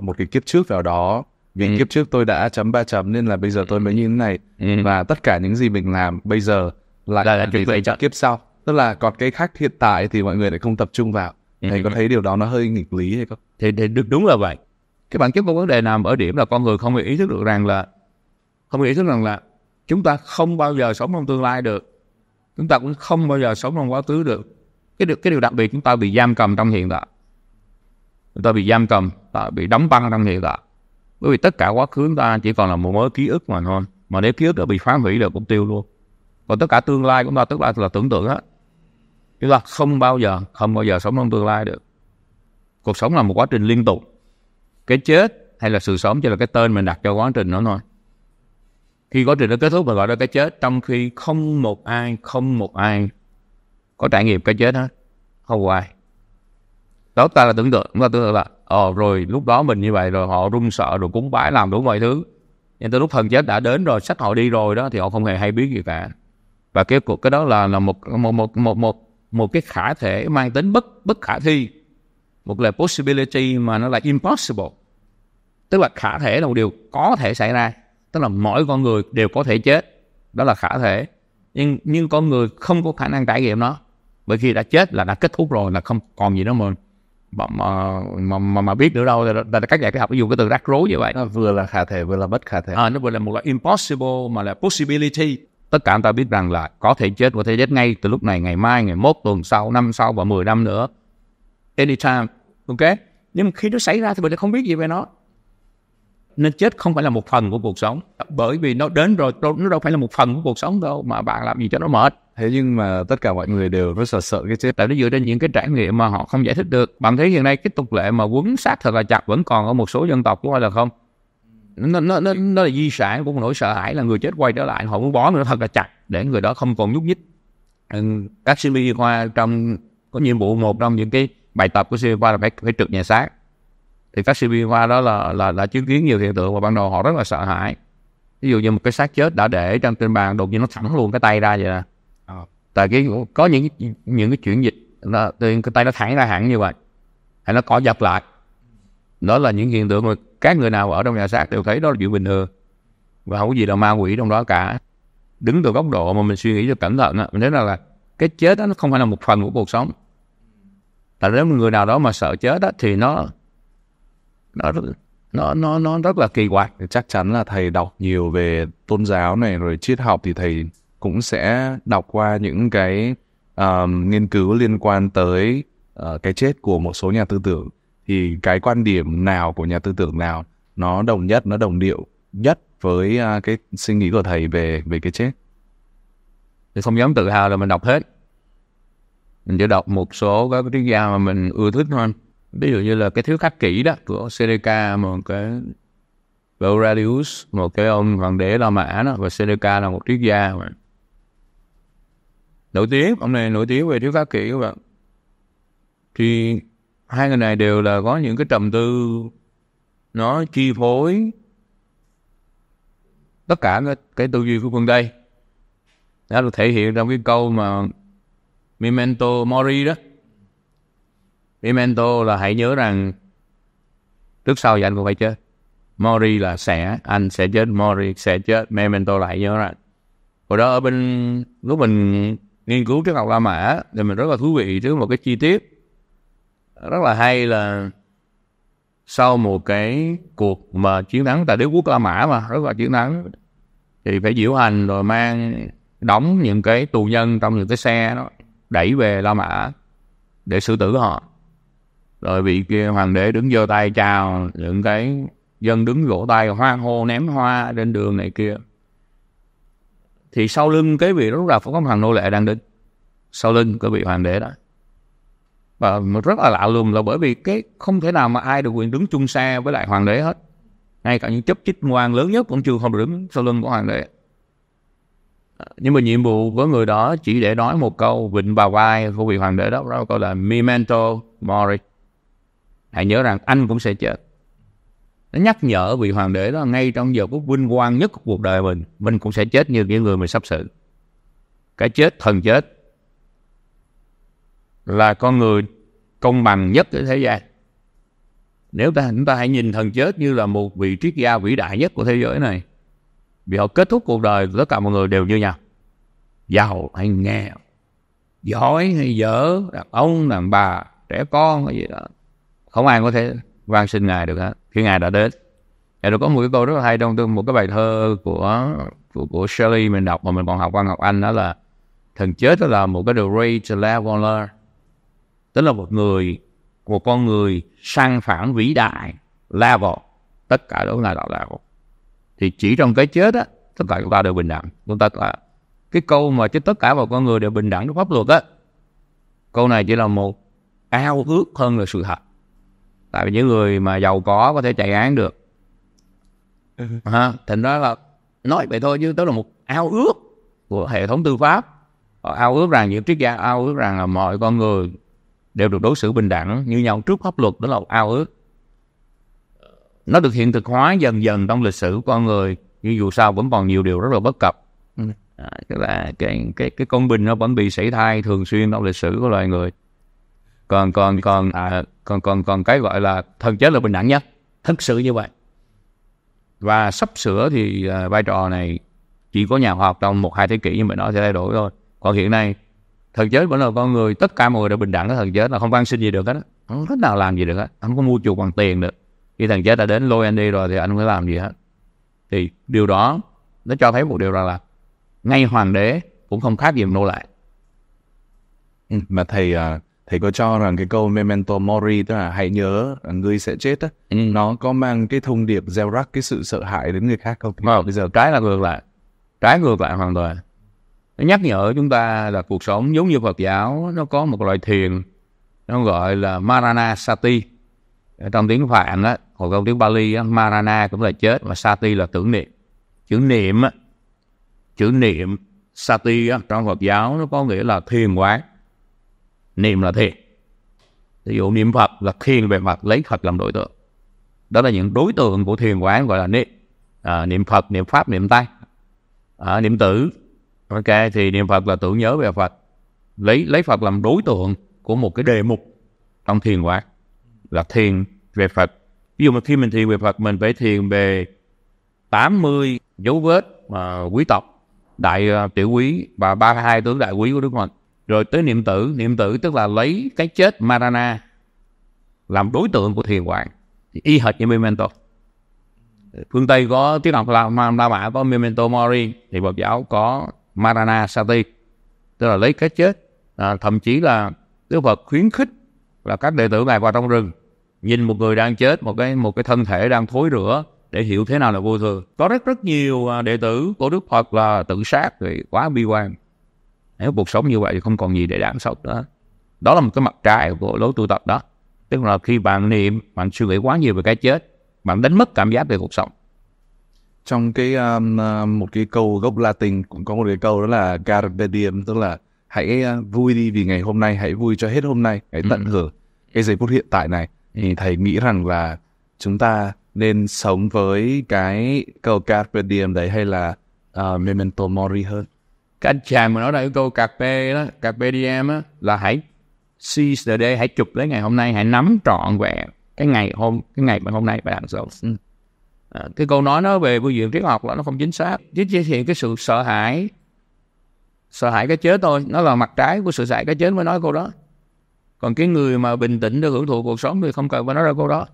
một cái kiếp trước vào đó vì ừ. kiếp trước tôi đã chấm ba chấm nên là bây giờ tôi mới như thế này ừ. và tất cả những gì mình làm bây giờ lại là, là, là, là kiếp sau tức là còn cái khác hiện tại thì mọi người lại không tập trung vào ừ. thầy có thấy điều đó nó hơi nghịch lý hay không thì, thì được đúng là vậy cái bản chất của vấn đề nằm ở điểm là con người không bị ý thức được rằng là không bị ý thức rằng là chúng ta không bao giờ sống trong tương lai được chúng ta cũng không bao giờ sống trong quá khứ được cái điều cái điều đặc biệt chúng ta bị giam cầm trong hiện tại chúng ta bị giam cầm ta bị đóng băng trong hiện tại bởi vì tất cả quá khứ chúng ta chỉ còn là một mớ ký ức mà thôi mà nếu ký ức đã bị phá hủy được cũng tiêu luôn còn tất cả tương lai của chúng ta tức là là tưởng tượng hết chúng ta không bao giờ không bao giờ sống trong tương lai được cuộc sống là một quá trình liên tục cái chết hay là sự sống chỉ là cái tên mình đặt cho quá trình đó thôi khi quá trình nó kết thúc và gọi đó cái chết trong khi không một ai không một ai có trải nghiệm cái chết hết không ai đó ta là tưởng tượng chúng ta tưởng tượng là ờ rồi lúc đó mình như vậy rồi họ run sợ rồi cúng bái làm đủ mọi thứ nhưng tới lúc thần chết đã đến rồi sách họ đi rồi đó thì họ không hề hay biết gì cả và cái cuộc cái đó là là một một một một, một một cái khả thể mang tính bất bất khả thi một là possibility mà nó là impossible tức là khả thể là một điều có thể xảy ra tức là mỗi con người đều có thể chết đó là khả thể nhưng nhưng con người không có khả năng trải nghiệm nó bởi khi đã chết là đã kết thúc rồi là không còn gì nữa mà mà mà, mà, mà biết nữa đâu là các nhà cái học ví dụ cái từ rắc rối như vậy nó vừa là khả thể vừa là bất khả thể à, nó vừa là một loại impossible mà là possibility tất cả chúng ta biết rằng là có thể chết có thể chết ngay từ lúc này ngày mai ngày mốt tuần sau năm sau và 10 năm nữa anytime ok nhưng mà khi nó xảy ra thì mình không biết gì về nó nên chết không phải là một phần của cuộc sống bởi vì nó đến rồi nó đâu phải là một phần của cuộc sống đâu mà bạn làm gì cho nó mệt thế nhưng mà tất cả mọi người đều rất sợ sợ cái chết tại nó dựa trên những cái trải nghiệm mà họ không giải thích được bạn thấy hiện nay cái tục lệ mà quấn xác thật là chặt vẫn còn ở một số dân tộc có ai là không nó, nó, nó, nó là di sản của một nỗi sợ hãi là người chết quay trở lại họ muốn bó nó thật là chặt để người đó không còn nhúc nhích ừ, các sinh viên khoa trong có nhiệm vụ một trong những cái bài tập của sinh viên khoa là phải phải trực nhà xác thì các sinh viên khoa đó là là là chứng kiến nhiều hiện tượng và ban đầu họ rất là sợ hãi ví dụ như một cái xác chết đã để trong trên bàn đột nhiên nó thẳng luôn cái tay ra vậy nè à. ờ. tại cái có những những cái chuyển dịch là cái tay nó thẳng ra hẳn như vậy hay nó có dập lại đó là những hiện tượng mà các người nào ở trong nhà xác đều thấy đó là chuyện bình thường và không có gì là ma quỷ trong đó cả đứng từ góc độ mà mình suy nghĩ cho cẩn thận á mình thấy là, là cái chết đó nó không phải là một phần của cuộc sống là nếu người nào đó mà sợ chết đó thì nó nó nó nó nó rất là kỳ quặc chắc chắn là thầy đọc nhiều về tôn giáo này rồi triết học thì thầy cũng sẽ đọc qua những cái um, nghiên cứu liên quan tới uh, cái chết của một số nhà tư tưởng thì cái quan điểm nào của nhà tư tưởng nào nó đồng nhất nó đồng điệu nhất với à, cái suy nghĩ của thầy về về cái chết thì không dám tự hào là mình đọc hết mình chỉ đọc một số các triết gia mà mình ưa thích thôi ví dụ như là cái thiếu khắc kỷ đó của Seneca một cái Aurelius một cái ông hoàng đế La Mã đó và Seneca là một triết gia mà nổi tiếng ông này nổi tiếng về thiếu khắc kỷ các bạn thì hai người này đều là có những cái trầm tư nó chi phối tất cả cái, cái tư duy của phương tây đã được thể hiện trong cái câu mà memento mori đó memento là hãy nhớ rằng trước sau thì anh cũng phải chết mori là sẽ anh sẽ chết mori sẽ chết memento là hãy nhớ rằng hồi đó ở bên lúc mình nghiên cứu triết học la mã thì mình rất là thú vị trước một cái chi tiết rất là hay là sau một cái cuộc mà chiến thắng tại đế quốc La Mã mà rất là chiến thắng thì phải diễu hành rồi mang đóng những cái tù nhân trong những cái xe đó đẩy về La Mã để xử tử họ rồi bị kia hoàng đế đứng giơ tay chào những cái dân đứng gỗ tay hoan hô ném hoa trên đường này kia thì sau lưng cái vị lúc là phó công hoàng nô lệ đang đứng sau lưng cái vị hoàng đế đó và rất là lạ lùng là bởi vì cái không thể nào mà ai được quyền đứng chung xe với lại hoàng đế hết ngay cả những chấp chích ngoan lớn nhất cũng chưa không được đứng sau lưng của hoàng đế nhưng mà nhiệm vụ của người đó chỉ để nói một câu vịnh vào vai của vị hoàng đế đó đó là câu là memento mori hãy nhớ rằng anh cũng sẽ chết nó nhắc nhở vị hoàng đế đó ngay trong giờ phút vinh quang nhất của cuộc đời mình mình cũng sẽ chết như những người mình sắp xử cái chết thần chết là con người công bằng nhất ở thế gian nếu ta chúng ta hãy nhìn thần chết như là một vị triết gia vĩ đại nhất của thế giới này vì họ kết thúc cuộc đời tất cả mọi người đều như nhau giàu hay nghèo giỏi hay dở đàn ông đàn bà trẻ con hay gì đó không ai có thể van xin ngài được hết khi ngài đã đến rồi có một cái câu rất là hay trong một cái bài thơ của của, của Shelley mình đọc mà mình còn học văn học Anh đó là thần chết đó là một cái the great leveler tức là một người một con người sang phản vĩ đại level tất cả đó là đạo đạo thì chỉ trong cái chết á tất cả chúng ta đều bình đẳng chúng ta là cái câu mà chứ tất cả mọi con người đều bình đẳng trước pháp luật á câu này chỉ là một ao ước hơn là sự thật tại vì những người mà giàu có có thể chạy án được ừ. ha, thành ra là nói vậy thôi chứ đó là một ao ước của hệ thống tư pháp ao ước rằng những triết gia ao ước rằng là mọi con người đều được đối xử bình đẳng như nhau trước pháp luật đó là một ao ước nó được hiện thực hóa dần dần trong lịch sử con người nhưng dù sao vẫn còn nhiều điều rất là bất cập à, tức là cái cái cái công bình nó vẫn bị sảy thai thường xuyên trong lịch sử của loài người còn còn còn à, còn còn còn cái gọi là thần chết là bình đẳng nhất thật sự như vậy và sắp sửa thì à, vai trò này chỉ có nhà khoa học trong một hai thế kỷ như mình nói sẽ thay đổi thôi còn hiện nay thần giới vẫn là con người tất cả mọi người đều bình đẳng ở thần giới là không van sinh gì được hết không cách nào làm gì được hết không có mua chuộc bằng tiền được khi thần giới đã đến lôi anh đi rồi thì anh không phải làm gì hết thì điều đó nó cho thấy một điều rằng là ngay hoàng đế cũng không khác gì nô lệ ừ, mà thầy à, thầy có cho rằng cái câu memento mori tức là hãy nhớ ngươi sẽ chết á ừ. nó có mang cái thông điệp gieo rắc cái sự sợ hãi đến người khác không? Không, bây giờ cái là ngược lại, cái ngược lại hoàn toàn nó nhắc nhở chúng ta là cuộc sống giống như Phật giáo nó có một loại thiền nó gọi là Marana Sati trong tiếng Phạn á hoặc trong tiếng Bali á, Marana cũng là chết mà Sati là tưởng niệm chữ niệm á chữ niệm Sati á, trong Phật giáo nó có nghĩa là thiền quán niệm là thiền ví dụ niệm Phật là thiền về mặt lấy Phật làm đối tượng đó là những đối tượng của thiền quán gọi là niệm à, niệm Phật niệm pháp niệm tay à, niệm tử ok thì niệm phật là tưởng nhớ về phật lấy lấy phật làm đối tượng của một cái đề mục trong thiền quán là thiền về phật ví dụ mà khi mình thiền về phật mình phải thiền về 80 dấu vết mà quý tộc đại à, tiểu quý và 32 tướng đại quý của Đức Phật rồi tới niệm tử niệm tử tức là lấy cái chết Marana làm đối tượng của thiền quán y hệt như memento phương tây có tiếng học là la mã có memento mori thì phật giáo có marana sati tức là lấy cái chết à, thậm chí là Đức Phật khuyến khích là các đệ tử ngài vào trong rừng nhìn một người đang chết một cái một cái thân thể đang thối rữa để hiểu thế nào là vô thường có rất rất nhiều à, đệ tử của Đức Phật là tự sát vì quá bi quan nếu cuộc sống như vậy thì không còn gì để đáng sống nữa đó là một cái mặt trái của lối tu tập đó tức là khi bạn niệm bạn suy nghĩ quá nhiều về cái chết bạn đánh mất cảm giác về cuộc sống trong cái um, um, một cái câu gốc Latin cũng có một cái câu đó là carpe diem tức là hãy uh, vui đi vì ngày hôm nay hãy vui cho hết hôm nay hãy tận ừ. hưởng cái giây phút hiện tại này thì ừ. thầy nghĩ rằng là chúng ta nên sống với cái câu carpe diem đấy hay là uh, memento mori hơn cái anh chàng mà nói ra cái câu carpe đó carpe diem á là hãy seize the day hãy chụp lấy ngày hôm nay hãy nắm trọn vẹn cái ngày hôm cái ngày mà hôm nay bạn đang sống ừ. À, cái câu nói nó về phương diện triết học là nó không chính xác chứ hiện cái sự sợ hãi sợ hãi cái chết thôi nó là mặt trái của sự sợ hãi cái chết mới nói câu đó còn cái người mà bình tĩnh để hưởng thụ cuộc sống thì không cần phải nói ra câu đó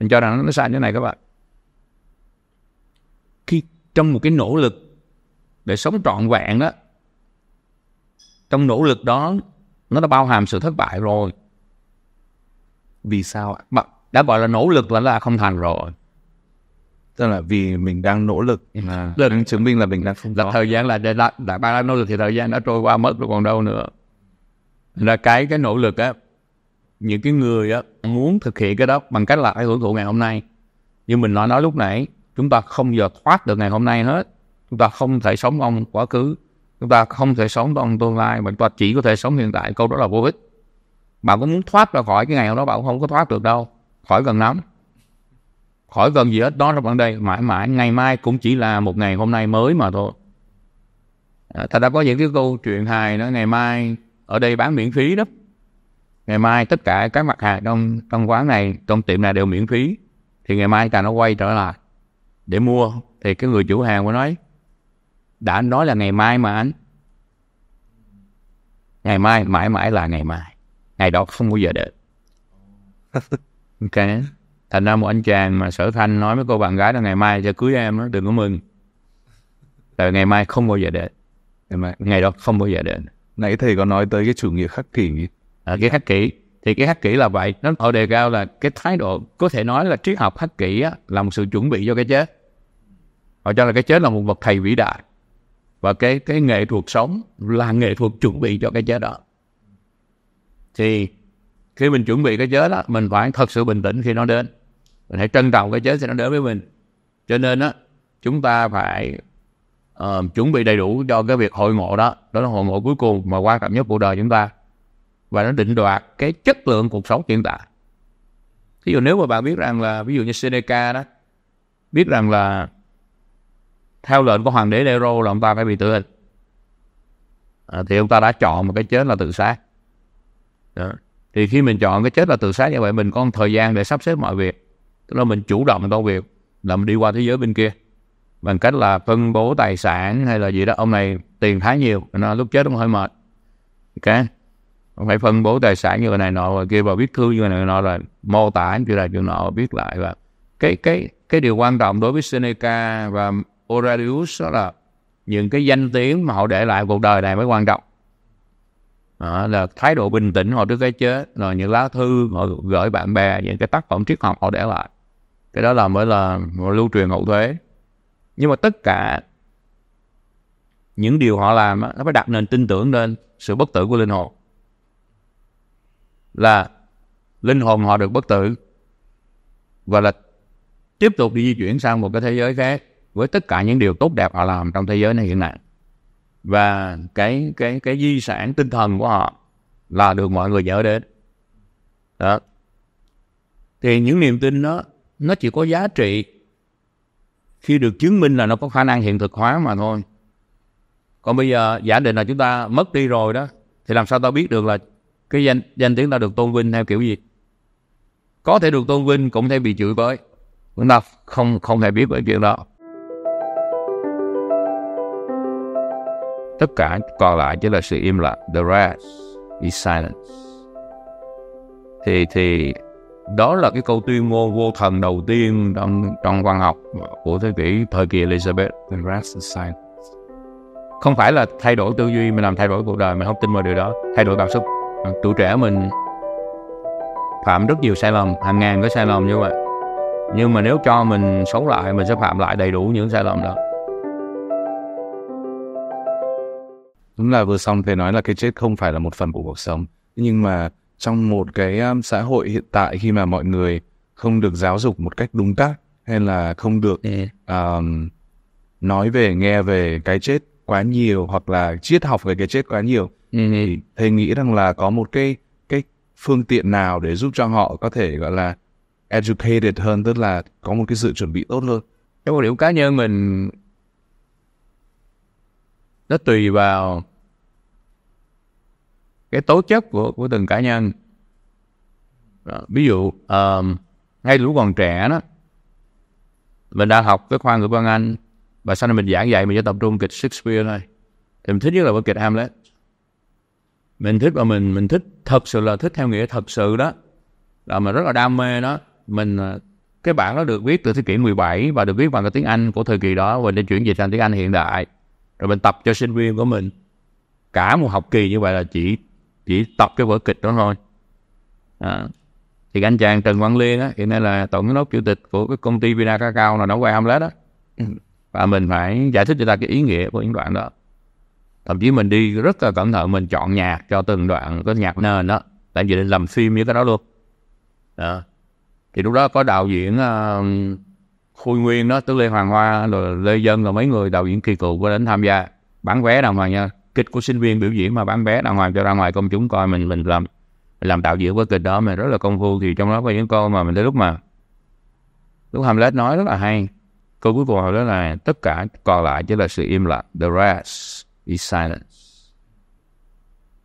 mình cho rằng nó sai như này các bạn khi trong một cái nỗ lực để sống trọn vẹn đó trong nỗ lực đó nó đã bao hàm sự thất bại rồi vì sao ạ đã gọi là nỗ lực là là không thành rồi tức là vì mình đang nỗ lực là ừ. đang chứng minh là mình đang không là có. thời gian là để đã, đã bạn đang nỗ lực thì thời gian đã trôi qua mất rồi còn đâu nữa là cái cái nỗ lực á những cái người á muốn thực hiện cái đó bằng cách là phải hưởng thụ ngày hôm nay như mình nói nói lúc nãy chúng ta không giờ thoát được ngày hôm nay hết chúng ta không thể sống trong quá khứ chúng ta không thể sống trong tương lai mà chúng ta chỉ có thể sống hiện tại câu đó là vô ích bạn có muốn thoát ra khỏi cái ngày hôm đó bạn cũng không có thoát được đâu khỏi gần lắm khỏi cần gì hết đó là bạn đây mãi mãi ngày mai cũng chỉ là một ngày hôm nay mới mà thôi à, thật ra có những cái câu chuyện hài nữa ngày mai ở đây bán miễn phí đó ngày mai tất cả các mặt hàng trong trong quán này trong tiệm này đều miễn phí thì ngày mai cả nó quay trở lại để mua thì cái người chủ hàng của nói đã nói là ngày mai mà anh ngày mai mãi mãi là ngày mai ngày đó không bao giờ đến ok thành ra một anh chàng mà sở thanh nói với cô bạn gái là ngày mai sẽ cưới em đó đừng có mừng tại ngày mai không bao giờ đến ngày, mai, ngày đó không bao giờ đến nãy thầy có nói tới cái chủ nghĩa khắc kỷ à, cái khắc kỷ thì cái khắc kỷ là vậy nó họ đề cao là cái thái độ có thể nói là triết học khắc kỷ á, là một sự chuẩn bị cho cái chết họ cho là cái chết là một bậc thầy vĩ đại và cái cái nghệ thuật sống là nghệ thuật chuẩn bị cho cái chết đó thì khi mình chuẩn bị cái chết đó mình phải thật sự bình tĩnh khi nó đến mình hãy trân trọng cái chết khi nó đến với mình cho nên á chúng ta phải uh, chuẩn bị đầy đủ cho cái việc hội ngộ đó đó là hội ngộ cuối cùng mà quan trọng nhất cuộc đời chúng ta và nó định đoạt cái chất lượng cuộc sống hiện tại ví dụ nếu mà bạn biết rằng là ví dụ như Seneca đó biết rằng là theo lệnh của hoàng đế Nero là ông ta phải bị tử hình à, thì ông ta đã chọn một cái chết là tự sát thì khi mình chọn cái chết là tự sát như vậy mình có thời gian để sắp xếp mọi việc tức là mình chủ động công việc là mình đi qua thế giới bên kia bằng cách là phân bố tài sản hay là gì đó ông này tiền thái nhiều nó lúc chết cũng hơi mệt ok ông phải phân bố tài sản như này nọ rồi kia và viết thư như này nọ rồi mô tả như này như nọ viết lại và cái cái cái điều quan trọng đối với Seneca và Aurelius đó là những cái danh tiếng mà họ để lại cuộc đời này mới quan trọng đó, là thái độ bình tĩnh họ trước cái chết rồi những lá thư họ gửi bạn bè những cái tác phẩm triết học họ để lại cái đó là mới là lưu truyền hậu thế nhưng mà tất cả những điều họ làm đó nó phải đặt nền tin tưởng lên sự bất tử của linh hồn là linh hồn họ được bất tử và là tiếp tục đi di chuyển sang một cái thế giới khác với tất cả những điều tốt đẹp họ làm trong thế giới này hiện nay và cái cái cái di sản tinh thần của họ là được mọi người nhớ đến đó thì những niềm tin đó nó chỉ có giá trị khi được chứng minh là nó có khả năng hiện thực hóa mà thôi còn bây giờ giả định là chúng ta mất đi rồi đó thì làm sao ta biết được là cái danh danh tiếng ta được tôn vinh theo kiểu gì có thể được tôn vinh cũng thể bị chửi bới chúng ta không không thể biết về chuyện đó Tất cả còn lại chỉ là sự im lặng. The rest is silence. Thì thì đó là cái câu tuyên ngôn vô thần đầu tiên trong trong văn học của thế kỷ thời kỳ Elizabeth. The rest is silence. Không phải là thay đổi tư duy mình làm thay đổi cuộc đời, mình không tin vào điều đó. Thay đổi cảm xúc. Tuổi trẻ mình phạm rất nhiều sai lầm, hàng ngàn cái sai lầm như vậy. Nhưng mà nếu cho mình sống lại, mình sẽ phạm lại đầy đủ những sai lầm đó. đúng là vừa xong thầy nói là cái chết không phải là một phần của cuộc sống nhưng mà trong một cái um, xã hội hiện tại khi mà mọi người không được giáo dục một cách đúng cách hay là không được um, nói về nghe về cái chết quá nhiều hoặc là triết học về cái chết quá nhiều thì thầy nghĩ rằng là có một cái cái phương tiện nào để giúp cho họ có thể gọi là educated hơn tức là có một cái sự chuẩn bị tốt hơn theo quan điểm cá nhân mình nó tùy vào cái tố chất của của từng cá nhân à, ví dụ à, ngay lúc còn trẻ đó mình đang học cái khoa ngữ văn anh và sau này mình giảng dạy mình chỉ tập trung kịch Shakespeare thôi thì mình thích nhất là vở kịch Hamlet mình thích và mình mình thích thật sự là thích theo nghĩa thật sự đó là mình rất là đam mê đó mình ờ, cái bản nó được viết từ thế kỷ 17 và được viết bằng cái tiếng Anh của thời kỳ đó và để chuyển dịch sang tiếng Anh hiện đại rồi mình tập cho sinh viên của mình cả một học kỳ như vậy là chỉ chỉ tập cái vở kịch đó thôi à. thì anh chàng Trần Văn Liên á, hiện nay là tổng giám đốc chủ tịch của cái công ty Vina cao là nó quay Hamlet đó và mình phải giải thích cho ta cái ý nghĩa của những đoạn đó thậm chí mình đi rất là cẩn thận mình chọn nhạc cho từng đoạn có nhạc nền đó tại vì định làm phim như cái đó luôn đó. thì lúc đó có đạo diễn uh, Khôi Nguyên đó tức Lê Hoàng Hoa rồi Lê Dân rồi mấy người đạo diễn kỳ cựu có đến tham gia bán vé đàng hoàng nha kịch của sinh viên biểu diễn mà bán vé đàng hoàng cho ra ngoài công chúng coi mình mình làm mình làm đạo diễn với kịch đó mình rất là công phu thì trong đó có những câu mà mình tới lúc mà lúc Hamlet nói rất là hay câu cuối cùng đó là tất cả còn lại chỉ là sự im lặng the rest is silence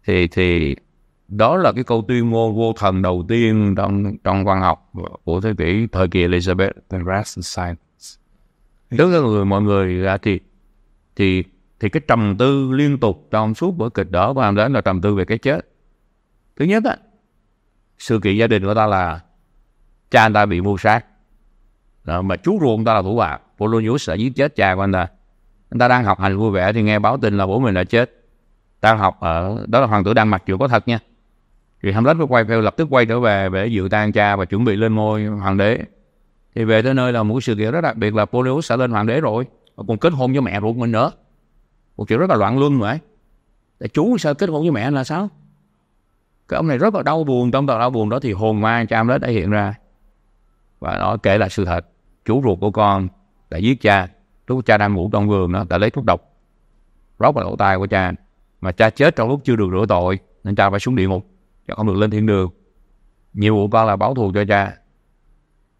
thì thì đó là cái câu tuyên ngôn vô thần đầu tiên trong trong văn học của thế kỷ thời kỳ Elizabeth the rest is silence tức là người mọi người à, thì thì thì cái trầm tư liên tục trong suốt bữa kịch đó và đến là trầm tư về cái chết thứ nhất á sự kiện gia đình của ta là cha anh ta bị mưu sát đó, mà chú ruột ta là thủ phạm Polonius đã giết chết cha của anh ta anh ta đang học hành vui vẻ thì nghe báo tin là bố mình đã chết đang học ở đó là hoàng tử đang mạch chưa có thật nha thì Hamlet mới quay về lập tức quay trở về để dự tang cha và chuẩn bị lên ngôi hoàng đế thì về tới nơi là một sự kiện rất đặc biệt là Polonius đã lên hoàng đế rồi và còn kết hôn với mẹ ruột mình nữa một kiểu rất là loạn luân vậy để chú sao kết hôn với mẹ là sao cái ông này rất là đau buồn trong tờ đau buồn đó thì hồn ma cha Hamlet đã hiện ra và nó kể lại sự thật chú ruột của con đã giết cha lúc cha đang ngủ trong vườn đó đã lấy thuốc độc rót vào lỗ tai của cha mà cha chết trong lúc chưa được rửa tội nên cha phải xuống địa ngục cho con được lên thiên đường nhiệm vụ con là báo thù cho cha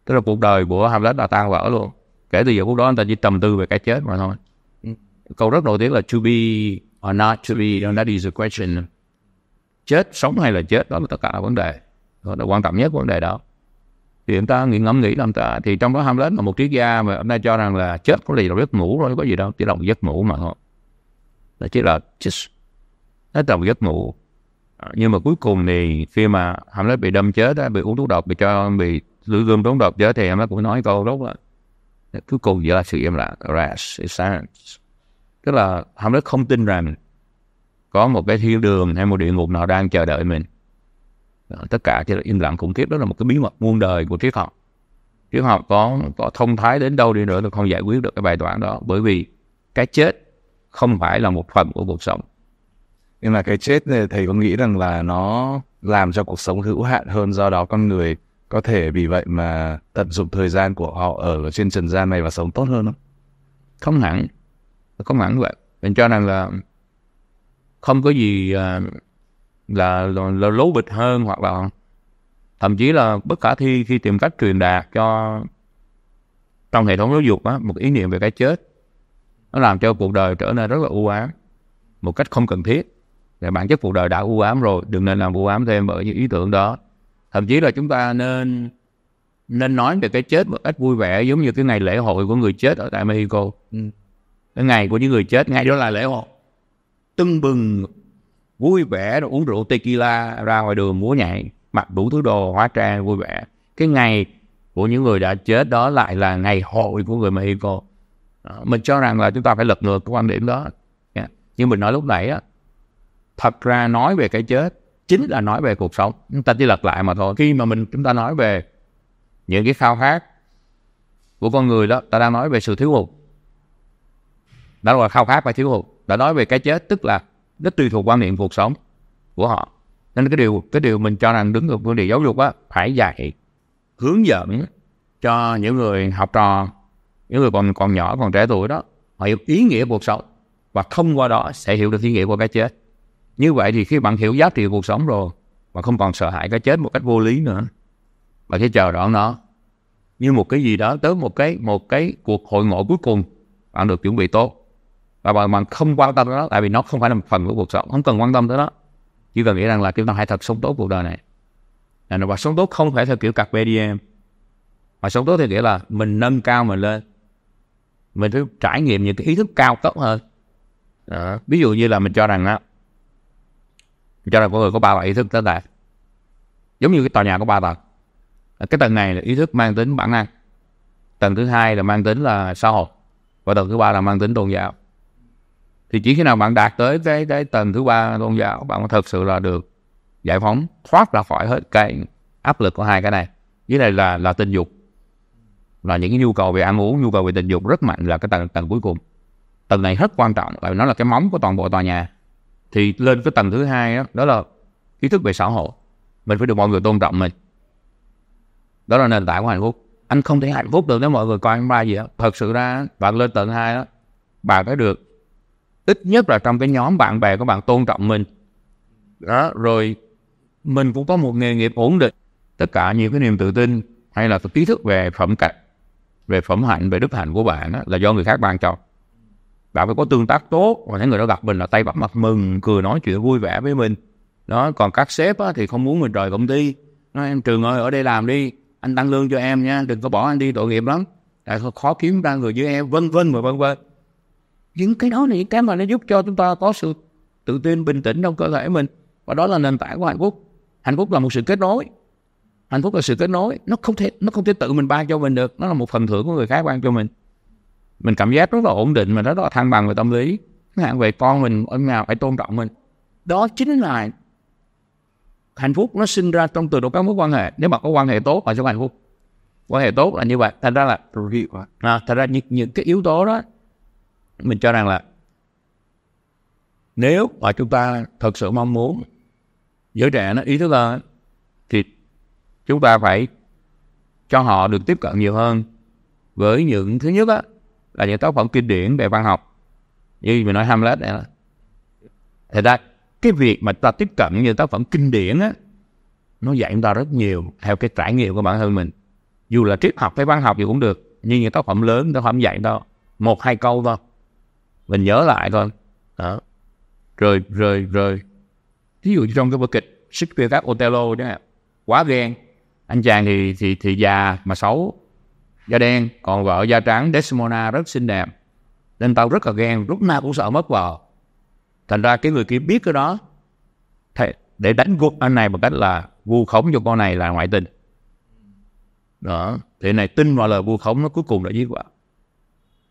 tức là cuộc đời của Hamlet là tan vỡ luôn kể từ giờ phút đó anh ta chỉ trầm tư về cái chết mà thôi ừ. câu rất nổi tiếng là to be or not to be that is a question chết sống hay là chết đó là tất cả là vấn đề đó là quan trọng nhất vấn đề đó thì chúng ta nghĩ ngẫm nghĩ làm ta thì trong đó Hamlet là một triết gia mà hôm nay cho rằng là chết có gì là giấc ngủ thôi có gì đâu chỉ là một giấc ngủ mà thôi là chỉ là just nó là một giấc ngủ nhưng mà cuối cùng thì khi mà Hamlet bị đâm chết á, bị uống thuốc độc bị cho bị lưu gươm trúng độc chết thì Hamlet cũng nói câu rất là cuối cùng chỉ là sự im lặng rest is silence tức là Hamlet không tin rằng có một cái thiên đường hay một địa ngục nào đang chờ đợi mình ờ, tất cả cái im lặng khủng khiếp đó là một cái bí mật muôn đời của triết học triết học có có thông thái đến đâu đi nữa là không giải quyết được cái bài toán đó bởi vì cái chết không phải là một phần của cuộc sống nhưng mà cái chết này thầy có nghĩ rằng là nó làm cho cuộc sống hữu hạn hơn do đó con người có thể vì vậy mà tận dụng thời gian của họ ở trên trần gian này và sống tốt hơn không? Không hẳn, không hẳn vậy. Mình cho rằng là không có gì là, là, là, là lố bịch hơn hoặc là thậm chí là bất khả thi khi tìm cách truyền đạt cho trong hệ thống giáo dục á, một ý niệm về cái chết nó làm cho cuộc đời trở nên rất là u ám một cách không cần thiết là bản chất cuộc đời đã u ám rồi đừng nên làm u ám thêm bởi những ý tưởng đó thậm chí là chúng ta nên nên nói về cái chết một cách vui vẻ giống như cái ngày lễ hội của người chết ở tại Mexico ừ. cái ngày của những người chết ngày đó là lễ hội tưng bừng vui vẻ rồi uống rượu tequila ra ngoài đường múa nhảy mặc đủ thứ đồ hóa trang vui vẻ cái ngày của những người đã chết đó lại là ngày hội của người Mexico mình cho rằng là chúng ta phải lật ngược cái quan điểm đó nhưng mình nói lúc nãy á thật ra nói về cái chết chính là nói về cuộc sống chúng ta chỉ lật lại mà thôi khi mà mình chúng ta nói về những cái khao khát của con người đó ta đang nói về sự thiếu hụt đó là khao khát và thiếu hụt đã nói về cái chết tức là nó tùy thuộc quan niệm cuộc sống của họ nên cái điều cái điều mình cho rằng đứng được vấn đề giáo dục á phải dạy hướng dẫn cho những người học trò những người còn còn nhỏ còn trẻ tuổi đó họ hiểu ý nghĩa cuộc sống và thông qua đó sẽ hiểu được ý nghĩa của cái chết như vậy thì khi bạn hiểu giá trị cuộc sống rồi, bạn không còn sợ hãi cái chết một cách vô lý nữa. Bạn sẽ chờ đón nó như một cái gì đó tới một cái một cái cuộc hội ngộ cuối cùng bạn được chuẩn bị tốt và bạn, bạn không quan tâm tới nó tại vì nó không phải là một phần của cuộc sống không cần quan tâm tới nó chỉ cần nghĩ rằng là chúng ta hãy thật sống tốt cuộc đời này và sống tốt không phải theo kiểu cặp em, mà sống tốt thì nghĩa là mình nâng cao mình lên mình phải trải nghiệm những cái ý thức cao cấp hơn đó. ví dụ như là mình cho rằng đó, cho rằng con người có ba loại ý thức rất là giống như cái tòa nhà có ba tầng cái tầng này là ý thức mang tính bản năng tầng thứ hai là mang tính là xã hội và tầng thứ ba là mang tính tôn giáo thì chỉ khi nào bạn đạt tới cái cái tầng thứ ba tôn giáo bạn mới thật sự là được giải phóng thoát ra khỏi hết cái áp lực của hai cái này với này là là tình dục là những cái nhu cầu về ăn uống nhu cầu về tình dục rất mạnh là cái tầng tầng cuối cùng tầng này rất quan trọng tại nó là cái móng của toàn bộ tòa nhà thì lên cái tầng thứ hai đó, đó là ý thức về xã hội mình phải được mọi người tôn trọng mình đó là nền tảng của hạnh phúc anh không thể hạnh phúc được nếu mọi người coi anh ba gì đó thật sự ra bạn lên tầng hai đó bạn phải được ít nhất là trong cái nhóm bạn bè của bạn tôn trọng mình đó rồi mình cũng có một nghề nghiệp ổn định tất cả những cái niềm tự tin hay là cái ý thức về phẩm cách về phẩm hạnh về đức hạnh của bạn đó, là do người khác ban cho bạn phải có tương tác tốt và thấy người đó gặp mình là tay bắt mặt mừng cười nói chuyện vui vẻ với mình đó còn các sếp á, thì không muốn mình rời công ty nói em trường ơi ở đây làm đi anh tăng lương cho em nha đừng có bỏ anh đi tội nghiệp lắm tại khó kiếm ra người như em vân vân và vân vân những cái đó là những cái mà nó giúp cho chúng ta có sự tự tin bình tĩnh trong cơ thể mình và đó là nền tảng của hạnh phúc hạnh phúc là một sự kết nối hạnh phúc là sự kết nối nó không thể nó không thể tự mình ban cho mình được nó là một phần thưởng của người khác ban cho mình mình cảm giác rất là ổn định mà rất là thăng bằng về tâm lý hạn về con mình ông nào phải tôn trọng mình đó chính là hạnh phúc nó sinh ra trong từ đó các mối quan hệ nếu mà có quan hệ tốt họ sẽ hạnh phúc quan hệ tốt là như vậy thành ra là à, thành ra những, những cái yếu tố đó mình cho rằng là nếu mà chúng ta thật sự mong muốn giới trẻ nó ý thức là thì chúng ta phải cho họ được tiếp cận nhiều hơn với những thứ nhất á là những tác phẩm kinh điển về văn học như mình nói Hamlet này thì ra cái việc mà ta tiếp cận những tác phẩm kinh điển á nó dạy chúng ta rất nhiều theo cái trải nghiệm của bản thân mình dù là triết học hay văn học gì cũng được nhưng những tác phẩm lớn tác phẩm dạy ta một hai câu thôi mình nhớ lại thôi đó rồi rồi rồi ví dụ trong cái vở kịch Shakespeare tác Othello đó quá ghen anh chàng thì thì thì già mà xấu da đen còn vợ da trắng Desmona rất xinh đẹp nên tao rất là ghen lúc nào cũng sợ mất vợ thành ra cái người kia biết cái đó để đánh gục anh này bằng cách là vu khống cho con này là ngoại tình đó thì này tin vào lời vu khống nó cuối cùng đã giết vợ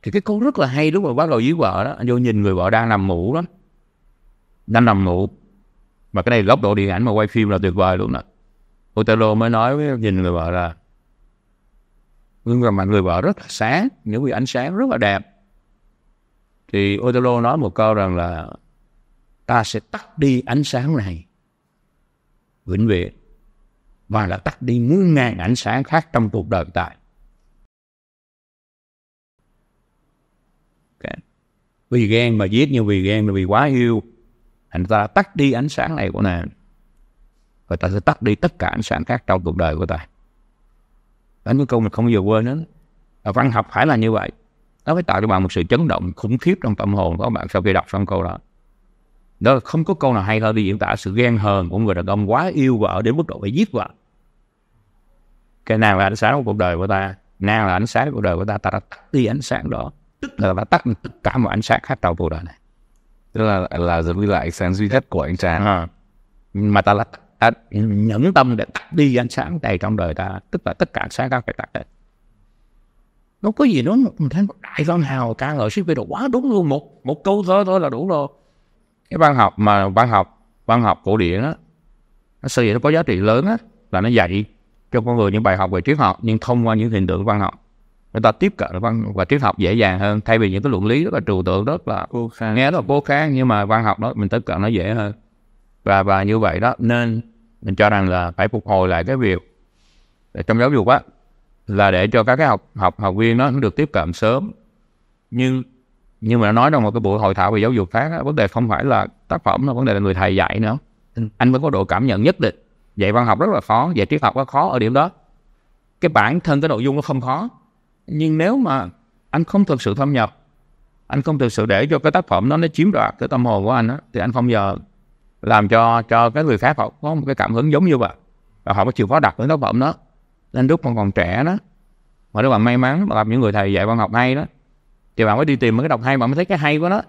thì cái cô rất là hay đúng rồi bắt đầu giết vợ đó anh vô nhìn người vợ đang nằm ngủ đó đang nằm ngủ mà cái này góc độ điện ảnh mà quay phim là tuyệt vời luôn nè Otelo mới nói với nhìn người vợ là nhưng mà, mà người vợ rất là sáng những vì ánh sáng rất là đẹp thì Otelo nói một câu rằng là ta sẽ tắt đi ánh sáng này vĩnh viễn và là tắt đi muôn ngàn ánh sáng khác trong cuộc đời tại okay. vì ghen mà giết như vì ghen là vì quá yêu anh ta tắt đi ánh sáng này của nàng và ta sẽ tắt đi tất cả ánh sáng khác trong cuộc đời của ta đánh cái câu mình không bao giờ quên hết văn học phải là như vậy nó phải tạo cho bạn một sự chấn động khủng khiếp trong tâm hồn của bạn sau khi đọc xong câu đó đó không có câu nào hay hơn đi diễn tả sự ghen hờn của người đàn ông quá yêu vợ đến mức độ phải giết vợ cái nào là ánh sáng của cuộc đời của ta nào là ánh sáng của cuộc đời của ta ta đã tắt đi ánh sáng đó tức là ta tắt tất cả mọi ánh sáng khác trong cuộc đời này tức là là giống như là ánh sáng duy nhất của anh chàng à. mà ta đã tắt ta nhẫn tâm để tắt đi ánh sáng này trong đời ta tức là tất cả ánh sáng ta phải tắt đi nó có gì đó mình thấy một đại văn hào ca ngợi sư đồ quá đúng luôn một một câu thơ thôi là đủ rồi cái văn học mà văn học văn học cổ điển á nó sự gì nó có giá trị lớn á là nó dạy cho con người những bài học về triết học nhưng thông qua những hiện tượng văn học người ta tiếp cận văn và triết học dễ dàng hơn thay vì những cái luận lý rất là trừu tượng rất là khang. nghe rất là cố khang nhưng mà văn học đó mình tiếp cận nó dễ hơn và và như vậy đó nên mình cho rằng là phải phục hồi lại cái việc trong giáo dục á là để cho các cái học học học viên nó được tiếp cận sớm nhưng nhưng mà nói trong một cái buổi hội thảo về giáo dục khác á, vấn đề không phải là tác phẩm mà vấn đề là người thầy dạy nữa ừ. anh phải có độ cảm nhận nhất định dạy văn học rất là khó dạy triết học rất khó ở điểm đó cái bản thân cái nội dung nó không khó nhưng nếu mà anh không thực sự thâm nhập anh không thực sự để cho cái tác phẩm nó nó chiếm đoạt cái tâm hồn của anh á thì anh không giờ làm cho cho cái người khác họ có một cái cảm hứng giống như vậy và họ mới chịu khó đọc những tác phẩm đó nên lúc còn còn trẻ đó mà nếu bạn may mắn mà gặp những người thầy dạy văn học hay đó thì bạn mới đi tìm một cái đọc hay bạn mới thấy cái hay của nó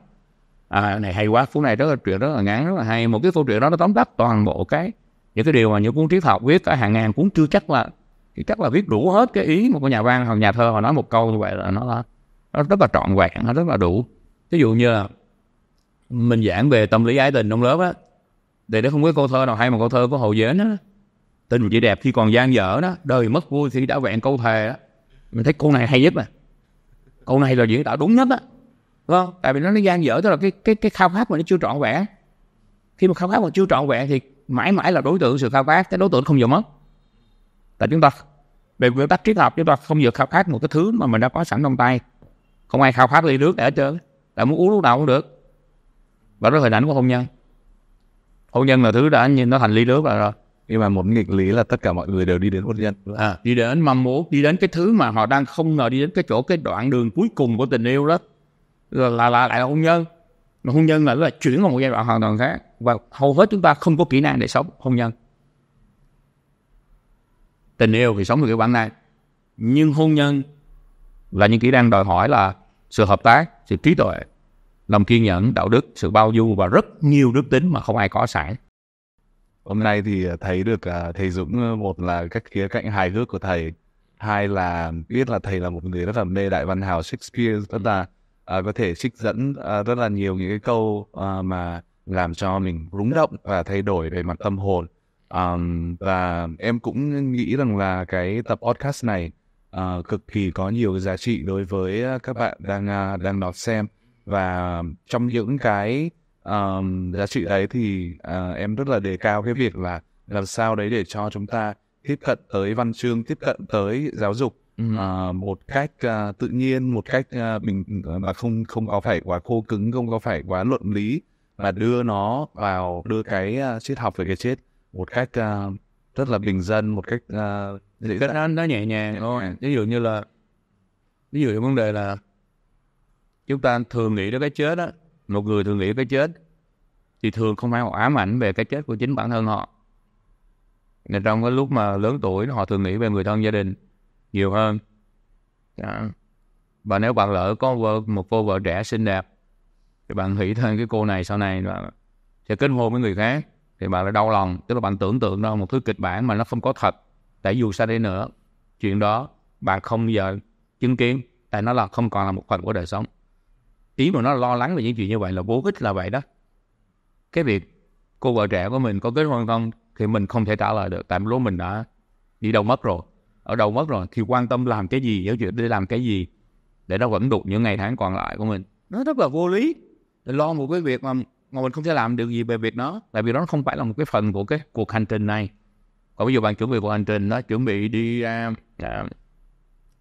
à, này hay quá cuốn này rất là truyện rất là ngắn rất là hay một cái câu chuyện đó nó tóm tắt toàn bộ cái những cái điều mà những cuốn triết học viết cả hàng ngàn cuốn chưa chắc là thì chắc là viết đủ hết cái ý một cái nhà văn hoặc nhà thơ họ nói một câu như vậy là nó là nó rất là trọn vẹn nó rất là đủ ví dụ như là mình giảng về tâm lý ái tình trong lớp á thì nó không có câu thơ nào hay mà câu thơ của Hồ Dế đó tình chị đẹp khi còn gian dở đó đời mất vui khi đã vẹn câu thề đó mình thấy câu này hay nhất mà câu này là diễn tả đúng nhất á không tại vì nó nó gian dở tức là cái cái cái khao khát mà nó chưa trọn vẹn khi mà khao khát mà chưa trọn vẹn thì mãi mãi là đối tượng sự khao khát cái đối tượng không vừa mất tại chúng ta về nguyên tắc triết học chúng ta không vừa khao khát một cái thứ mà mình đã có sẵn trong tay không ai khao khát ly nước để hết trơn tại muốn uống lúc nào cũng được và đó là hình ảnh của hôn nhân hôn nhân là thứ đã nhìn nó thành ly nước rồi rồi nhưng mà một nghịch lý là tất cả mọi người đều đi đến hôn nhân à, đi đến mầm muốn đi đến cái thứ mà họ đang không ngờ đi đến cái chỗ cái đoạn đường cuối cùng của tình yêu đó là là, là lại hôn nhân mà hôn nhân là là chuyển vào một giai đoạn hoàn toàn khác và hầu hết chúng ta không có kỹ năng để sống hôn nhân tình yêu thì sống được cái bản năng nhưng hôn nhân là những kỹ năng đòi hỏi là sự hợp tác sự trí tuệ lòng kiên nhẫn đạo đức sự bao dung và rất nhiều đức tính mà không ai có sẵn hôm nay thì thấy được à, thầy Dũng một là các khía cạnh hài hước của thầy hai là biết là thầy là một người rất là mê đại văn hào Shakespeare rất là uh, có thể trích dẫn uh, rất là nhiều những cái câu uh, mà làm cho mình rúng động và thay đổi về mặt tâm hồn um, và em cũng nghĩ rằng là cái tập podcast này uh, cực kỳ có nhiều giá trị đối với các bạn đang uh, đang đọc xem và trong những cái um, giá trị đấy thì uh, em rất là đề cao cái việc là làm sao đấy để cho chúng ta tiếp cận tới văn chương tiếp cận tới giáo dục uh, một cách uh, tự nhiên một cách uh, bình mà không không có phải quá khô cứng không có phải quá luận lý mà đưa nó vào đưa cái uh, triết học về cái chết một cách uh, rất là bình dân một cách uh, dễ nó, nó nhẹ nhàng thôi ví dụ như là ví dụ như vấn đề là chúng ta thường nghĩ đến cái chết đó, một người thường nghĩ cái chết thì thường không ai họ ám ảnh về cái chết của chính bản thân họ nên trong cái lúc mà lớn tuổi họ thường nghĩ về người thân gia đình nhiều hơn và nếu bạn lỡ có một cô vợ trẻ xinh đẹp thì bạn nghĩ thêm cái cô này sau này là sẽ kết hôn với người khác thì bạn lại đau lòng tức là bạn tưởng tượng ra một thứ kịch bản mà nó không có thật tại dù sao đi nữa chuyện đó bạn không giờ chứng kiến tại nó là không còn là một phần của đời sống ý mà nó lo lắng về những chuyện như vậy là vô ích là vậy đó cái việc cô vợ trẻ của mình có kết hôn không thì mình không thể trả lời được tại lúc mình đã đi đâu mất rồi ở đâu mất rồi thì quan tâm làm cái gì giáo chuyện đi làm cái gì để nó vẫn đục những ngày tháng còn lại của mình nó rất là vô lý để lo một cái việc mà mà mình không thể làm được gì về việc đó tại vì đó không phải là một cái phần của cái cuộc hành trình này còn ví dụ bạn chuẩn bị cuộc hành trình đó chuẩn bị đi uh, uh,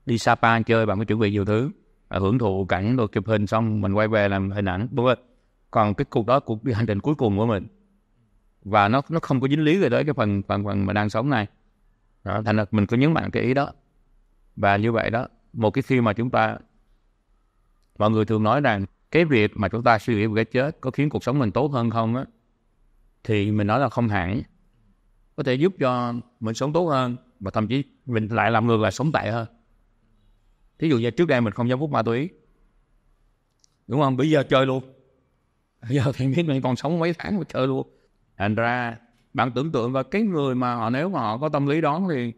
đi Sapa chơi bạn phải chuẩn bị nhiều thứ Ờ, hưởng thụ cảnh rồi chụp hình xong mình quay về làm hình ảnh đúng không còn cái cuộc đó cuộc đi hành trình cuối cùng của mình và nó nó không có dính lý rồi tới cái phần phần phần mà đang sống này đó, thành ra mình cứ nhấn mạnh cái ý đó và như vậy đó một cái khi mà chúng ta mọi người thường nói rằng cái việc mà chúng ta suy nghĩ về cái chết có khiến cuộc sống mình tốt hơn không á thì mình nói là không hẳn có thể giúp cho mình sống tốt hơn và thậm chí mình lại làm ngược lại sống tệ hơn thí dụ như trước đây mình không dám hút ma túy đúng không bây giờ chơi luôn bây giờ thì biết mình còn sống mấy tháng mà chơi luôn thành ra bạn tưởng tượng và cái người mà họ nếu mà họ có tâm lý đó thì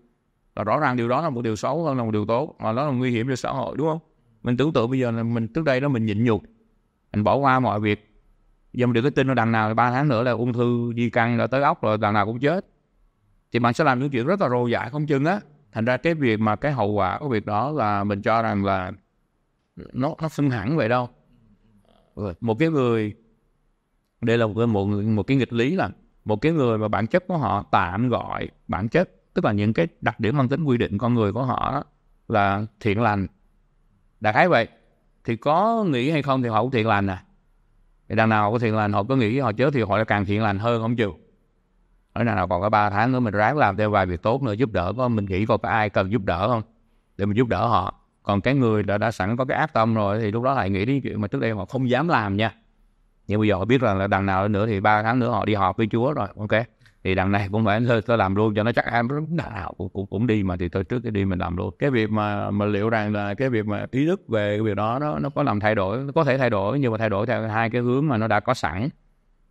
là rõ ràng điều đó là một điều xấu hơn là một điều tốt mà nó là nguy hiểm cho xã hội đúng không mình tưởng tượng bây giờ là mình trước đây đó mình nhịn nhục mình bỏ qua mọi việc giờ mình được cái tin là đằng nào là ba tháng nữa là ung thư di căn là tới ốc rồi đằng nào cũng chết thì bạn sẽ làm những chuyện rất là rồ dại không chừng á thành ra cái việc mà cái hậu quả của việc đó là mình cho rằng là nó nó xưng hẳn vậy đâu một cái người đây là một cái, một, một cái nghịch lý là một cái người mà bản chất của họ tạm gọi bản chất tức là những cái đặc điểm mang tính quy định con người của họ là thiện lành đại khái vậy thì có nghĩ hay không thì họ cũng thiện lành à thì đằng nào có thiện lành họ có nghĩ họ chết thì họ lại càng thiện lành hơn không chịu ở nào còn có 3 tháng nữa mình ráng làm thêm vài việc tốt nữa giúp đỡ có mình nghĩ coi có ai cần giúp đỡ không để mình giúp đỡ họ còn cái người đã, đã sẵn có cái ác tâm rồi thì lúc đó lại nghĩ đến chuyện mà trước đây họ không dám làm nha nhưng bây giờ họ biết rằng là đằng nào nữa thì ba tháng nữa họ đi họp với chúa rồi ok thì đằng này cũng phải tôi, tôi làm luôn cho nó chắc em nào cũng, cũng cũng đi mà thì tôi trước cái đi mình làm luôn cái việc mà mà liệu rằng là cái việc mà ý thức về cái việc đó nó nó có làm thay đổi nó có thể thay đổi nhưng mà thay đổi theo hai cái hướng mà nó đã có sẵn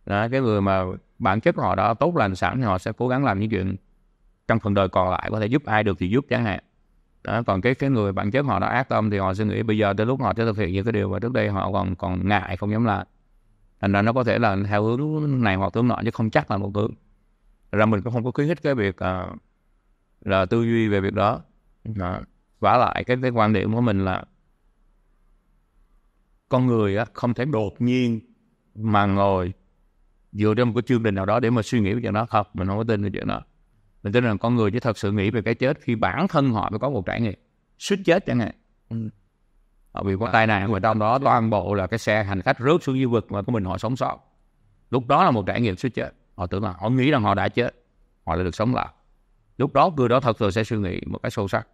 đó, cái người mà bản chất họ đã tốt lành sẵn thì họ sẽ cố gắng làm những chuyện trong phần đời còn lại có thể giúp ai được thì giúp chẳng hạn đó còn cái cái người bản chất họ đã ác tâm thì họ sẽ nghĩ bây giờ tới lúc họ sẽ thực hiện những cái điều mà trước đây họ còn còn ngại không dám làm thành ra nó có thể là theo hướng này hoặc hướng nọ chứ không chắc là một hướng ra mình cũng không có khuyến khích cái việc uh, là tư duy về việc đó đó vả lại cái, cái quan điểm của mình là con người á, không thể đột nhiên mà ngồi dựa trên một cái chương trình nào đó để mà suy nghĩ về chuyện đó không mình không có tin về chuyện đó mình tin rằng con người chỉ thật sự nghĩ về cái chết khi bản thân họ mới có một trải nghiệm suýt chết chẳng hạn ừ. họ bị có à. tai nạn và trong đó toàn bộ là cái xe hành khách rớt xuống dưới vực mà của mình họ sống sót lúc đó là một trải nghiệm suýt chết họ tưởng là họ nghĩ rằng họ đã chết họ lại được sống lại lúc đó người đó thật sự sẽ suy nghĩ một cái sâu sắc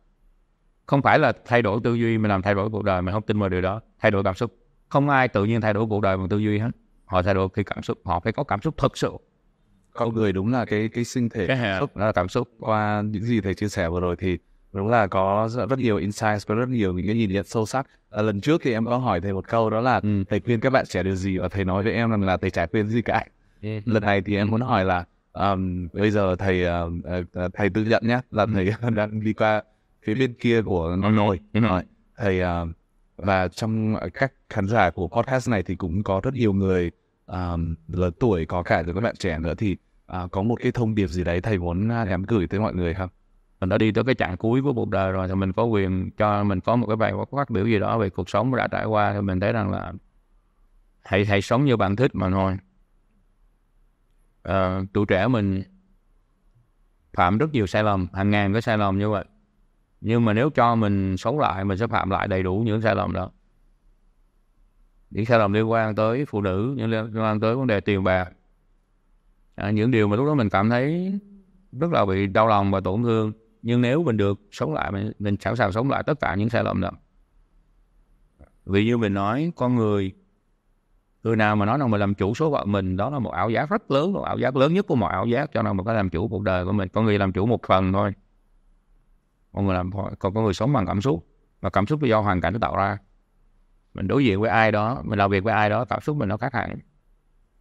không phải là thay đổi tư duy mà làm thay đổi cuộc đời mình không tin vào điều đó thay đổi cảm xúc không ai tự nhiên thay đổi cuộc đời bằng tư duy hết họ thay đổi cái cảm xúc họ phải có cảm xúc thật sự con người đúng là cái cái sinh thể cái cảm xúc đó là cảm xúc qua những gì thầy chia sẻ vừa rồi thì đúng là có rất nhiều insights có rất nhiều những cái nhìn nhận sâu sắc à, lần trước thì em có hỏi thầy một câu đó là ừ. thầy khuyên các bạn trẻ điều gì và thầy nói với em rằng là thầy chả khuyên gì cả ừ. lần này thì em muốn hỏi là um, bây giờ thầy uh, thầy tự nhận nhé là ừ. thầy ừ. đang đi qua phía bên kia của ngọn nồi thầy uh, và trong các khán giả của podcast này thì cũng có rất nhiều người um, lớn tuổi có cả từ các bạn trẻ nữa thì uh, có một cái thông điệp gì đấy thầy muốn nhắm à, gửi tới mọi người không? Mình đã đi tới cái chặng cuối của cuộc đời rồi thì mình có quyền cho mình có một cái bài phát biểu gì đó về cuộc sống đã trải qua thì mình thấy rằng là hãy hãy sống như bạn thích mà thôi. Uh, tuổi trẻ mình phạm rất nhiều sai lầm, hàng ngàn cái sai lầm như vậy. Nhưng mà nếu cho mình sống lại, mình sẽ phạm lại đầy đủ những sai lầm đó những sai lầm liên quan tới phụ nữ những liên quan tới vấn đề tiền bạc à, những điều mà lúc đó mình cảm thấy rất là bị đau lòng và tổn thương nhưng nếu mình được sống lại mình, mình sẵn sàng sống lại tất cả những sai lầm đó vì như mình nói con người người nào mà nói rằng mình làm chủ số phận mình đó là một ảo giác rất lớn một ảo giác lớn nhất của mọi ảo giác cho nên mình có làm chủ cuộc đời của mình con người làm chủ một phần thôi con người làm còn con người sống bằng cảm xúc và cảm xúc do hoàn cảnh nó tạo ra mình đối diện với ai đó mình làm việc với ai đó cảm xúc mình nó khác hẳn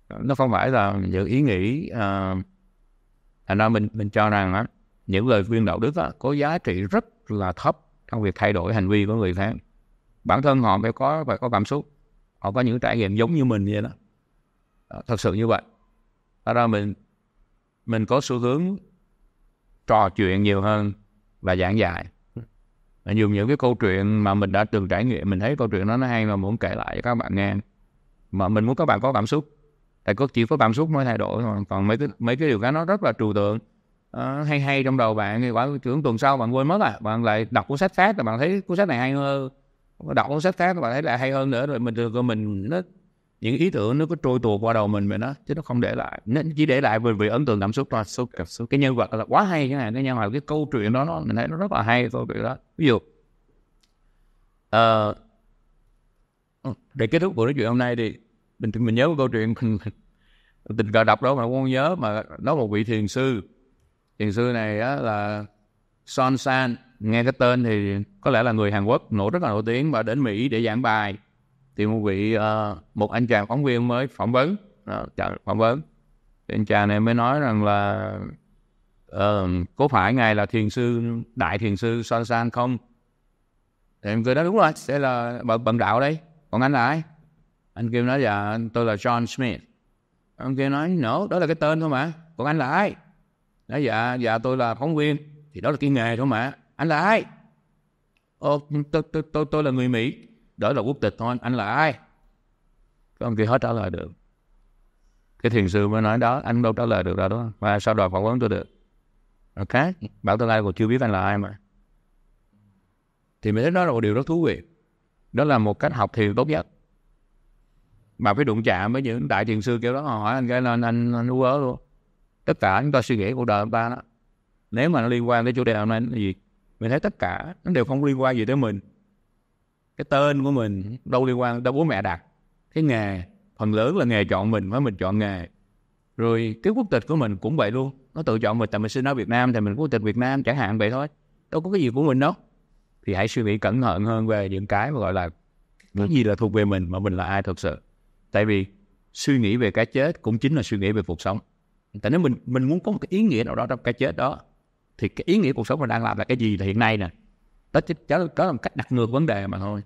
nó không phải là những ý nghĩ uh, thành ra mình mình cho rằng á những lời khuyên đạo đức á, có giá trị rất là thấp trong việc thay đổi hành vi của người khác bản thân họ phải có phải có cảm xúc họ có những trải nghiệm giống như mình vậy đó ờ, thật sự như vậy đó ra mình mình có xu hướng trò chuyện nhiều hơn và giảng dạy nhiều những cái câu chuyện mà mình đã từng trải nghiệm mình thấy câu chuyện đó nó hay mà muốn kể lại cho các bạn nghe mà mình muốn các bạn có cảm xúc tại có chỉ có cảm xúc mới thay đổi còn, còn mấy cái mấy cái điều cái nó rất là trừu tượng à, hay hay trong đầu bạn thì quả trưởng tuần sau bạn quên mất à bạn lại đọc cuốn sách khác là bạn thấy cuốn sách này hay hơn đọc cuốn sách khác bạn thấy lại hay hơn nữa rồi mình được mình nó những ý tưởng nó cứ trôi tuột qua đầu mình vậy đó chứ nó không để lại nó chỉ để lại về vì ấn tượng cảm xúc thôi xúc cảm xúc cái nhân vật là quá hay cái này cái nhân vật cái câu chuyện đó nó mình thấy nó rất là hay câu chuyện đó ví dụ uh, để kết thúc buổi nói chuyện hôm nay thì mình mình nhớ một câu chuyện mình tình cờ đọc đó mà không nhớ mà đó một vị thiền sư thiền sư này á, là Son San nghe cái tên thì có lẽ là người Hàn Quốc nổi rất là nổi tiếng và đến Mỹ để giảng bài thì một vị uh, một anh chàng phóng viên mới phỏng vấn uh, phỏng vấn thì anh chàng này mới nói rằng là uh, có phải ngài là thiền sư đại thiền sư son san không thì em cười nói đúng rồi sẽ là bậc bậc đạo đấy còn anh là ai anh kêu nói dạ tôi là John Smith Anh kia nói nổ, đó là cái tên thôi mà còn anh là ai nói dạ dạ tôi là phóng viên thì đó là cái nghề thôi mà anh là ai Ồ, tôi, tôi, tôi, tôi là người Mỹ đó là quốc tịch thôi anh là ai các kia hết trả lời được cái thiền sư mới nói đó anh đâu trả lời được đâu đó và sau đó phỏng vấn tôi được ok bảo tương lai còn chưa biết anh là ai mà thì mình thấy đó là một điều rất thú vị đó là một cách học thiền tốt nhất mà phải đụng chạm với những đại thiền sư kiểu đó hỏi anh cái lên anh, anh u ớ luôn tất cả chúng ta suy nghĩ cuộc đời chúng ta đó nếu mà nó liên quan tới chủ đề hôm nay là gì mình thấy tất cả nó đều không liên quan gì tới mình cái tên của mình ừ. đâu liên quan đâu bố mẹ đặt cái nghề phần lớn là nghề chọn mình mà mình chọn nghề rồi cái quốc tịch của mình cũng vậy luôn nó tự chọn mình tại mình sinh ở Việt Nam thì mình quốc tịch Việt Nam chẳng hạn vậy thôi đâu có cái gì của mình đâu thì hãy suy nghĩ cẩn thận hơn về những cái mà gọi là cái ừ. gì là thuộc về mình mà mình là ai thật sự tại vì suy nghĩ về cái chết cũng chính là suy nghĩ về cuộc sống tại nếu mình mình muốn có một cái ý nghĩa nào đó trong cái chết đó thì cái ý nghĩa cuộc sống mình đang làm là cái gì là hiện nay nè đó đó đó là một cách đặt ngược vấn đề mà thôi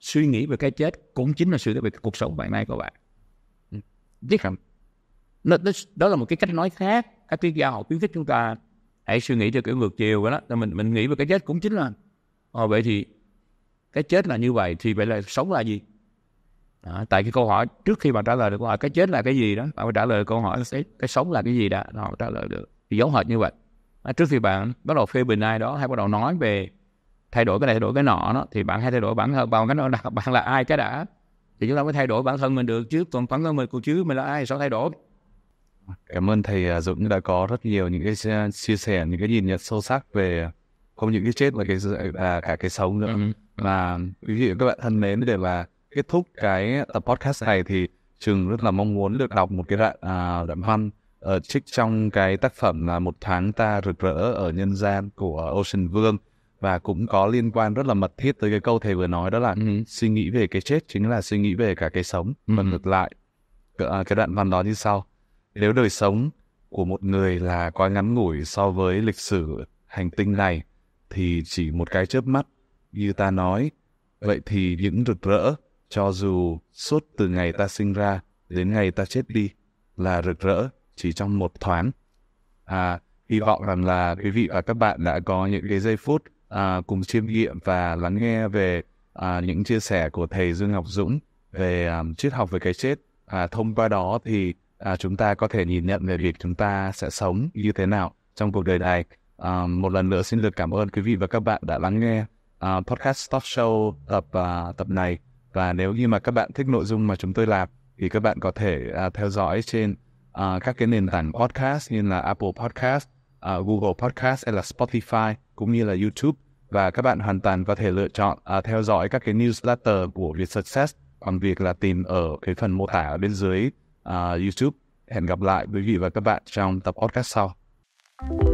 suy nghĩ về cái chết cũng chính là suy nghĩ về cuộc sống ngày nay của bạn biết không đó, đó, là một cái cách nói khác các chuyên gia họ khuyến khích chúng ta hãy suy nghĩ theo kiểu ngược chiều đó là mình mình nghĩ về cái chết cũng chính là ờ, vậy thì cái chết là như vậy thì vậy là sống là gì đó, tại cái câu hỏi trước khi bạn trả lời được câu hỏi cái chết là cái gì đó bạn phải trả lời câu hỏi cái, cái sống là cái gì đã họ trả lời được thì giống hệt như vậy à, trước khi bạn bắt đầu phê bình ai đó hay bắt đầu nói về thay đổi cái này thay đổi cái nọ đó thì bạn hay thay đổi bản thân bằng cái nọ là bạn là ai cái đã thì chúng ta mới thay đổi bản thân mình được chứ còn bản thân mình cũng chứ mình là ai sao thay đổi cảm ơn thầy à, Dũng đã có rất nhiều những cái chia sẻ những cái nhìn nhận sâu sắc về không những cái chết mà cái à, cả cái sống nữa ừ. và quý vị các bạn thân mến để mà kết thúc cái tập podcast này thì trường rất là mong muốn được đọc một cái đoạn à, đoạn văn ở ờ, trích trong cái tác phẩm là một tháng ta rực rỡ ở nhân gian của Ocean Vương và cũng có liên quan rất là mật thiết tới cái câu thầy vừa nói đó là ừ. suy nghĩ về cái chết chính là suy nghĩ về cả cái sống ừ. ngược lại cái, à, cái đoạn văn đó như sau nếu đời sống của một người là quá ngắn ngủi so với lịch sử hành tinh này thì chỉ một cái chớp mắt như ta nói vậy thì những rực rỡ cho dù suốt từ ngày ta sinh ra đến ngày ta chết đi là rực rỡ chỉ trong một thoáng à hy vọng rằng là quý vị và các bạn đã có những cái giây phút à, cùng chiêm nghiệm và lắng nghe về à, những chia sẻ của thầy Dương Ngọc Dũng về à, triết học về cái chết. À, thông qua đó thì à, chúng ta có thể nhìn nhận về việc chúng ta sẽ sống như thế nào trong cuộc đời này. À, một lần nữa xin được cảm ơn quý vị và các bạn đã lắng nghe à, podcast Talk Show tập à, tập này. Và nếu như mà các bạn thích nội dung mà chúng tôi làm thì các bạn có thể à, theo dõi trên à, các cái nền tảng podcast như là Apple Podcast, uh, Google Podcast hay là Spotify cũng như là YouTube và các bạn hoàn toàn có thể lựa chọn uh, theo dõi các cái newsletter của Việt Success bằng việc là tìm ở cái phần mô tả ở bên dưới uh, YouTube. Hẹn gặp lại quý vị và các bạn trong tập podcast sau. thank you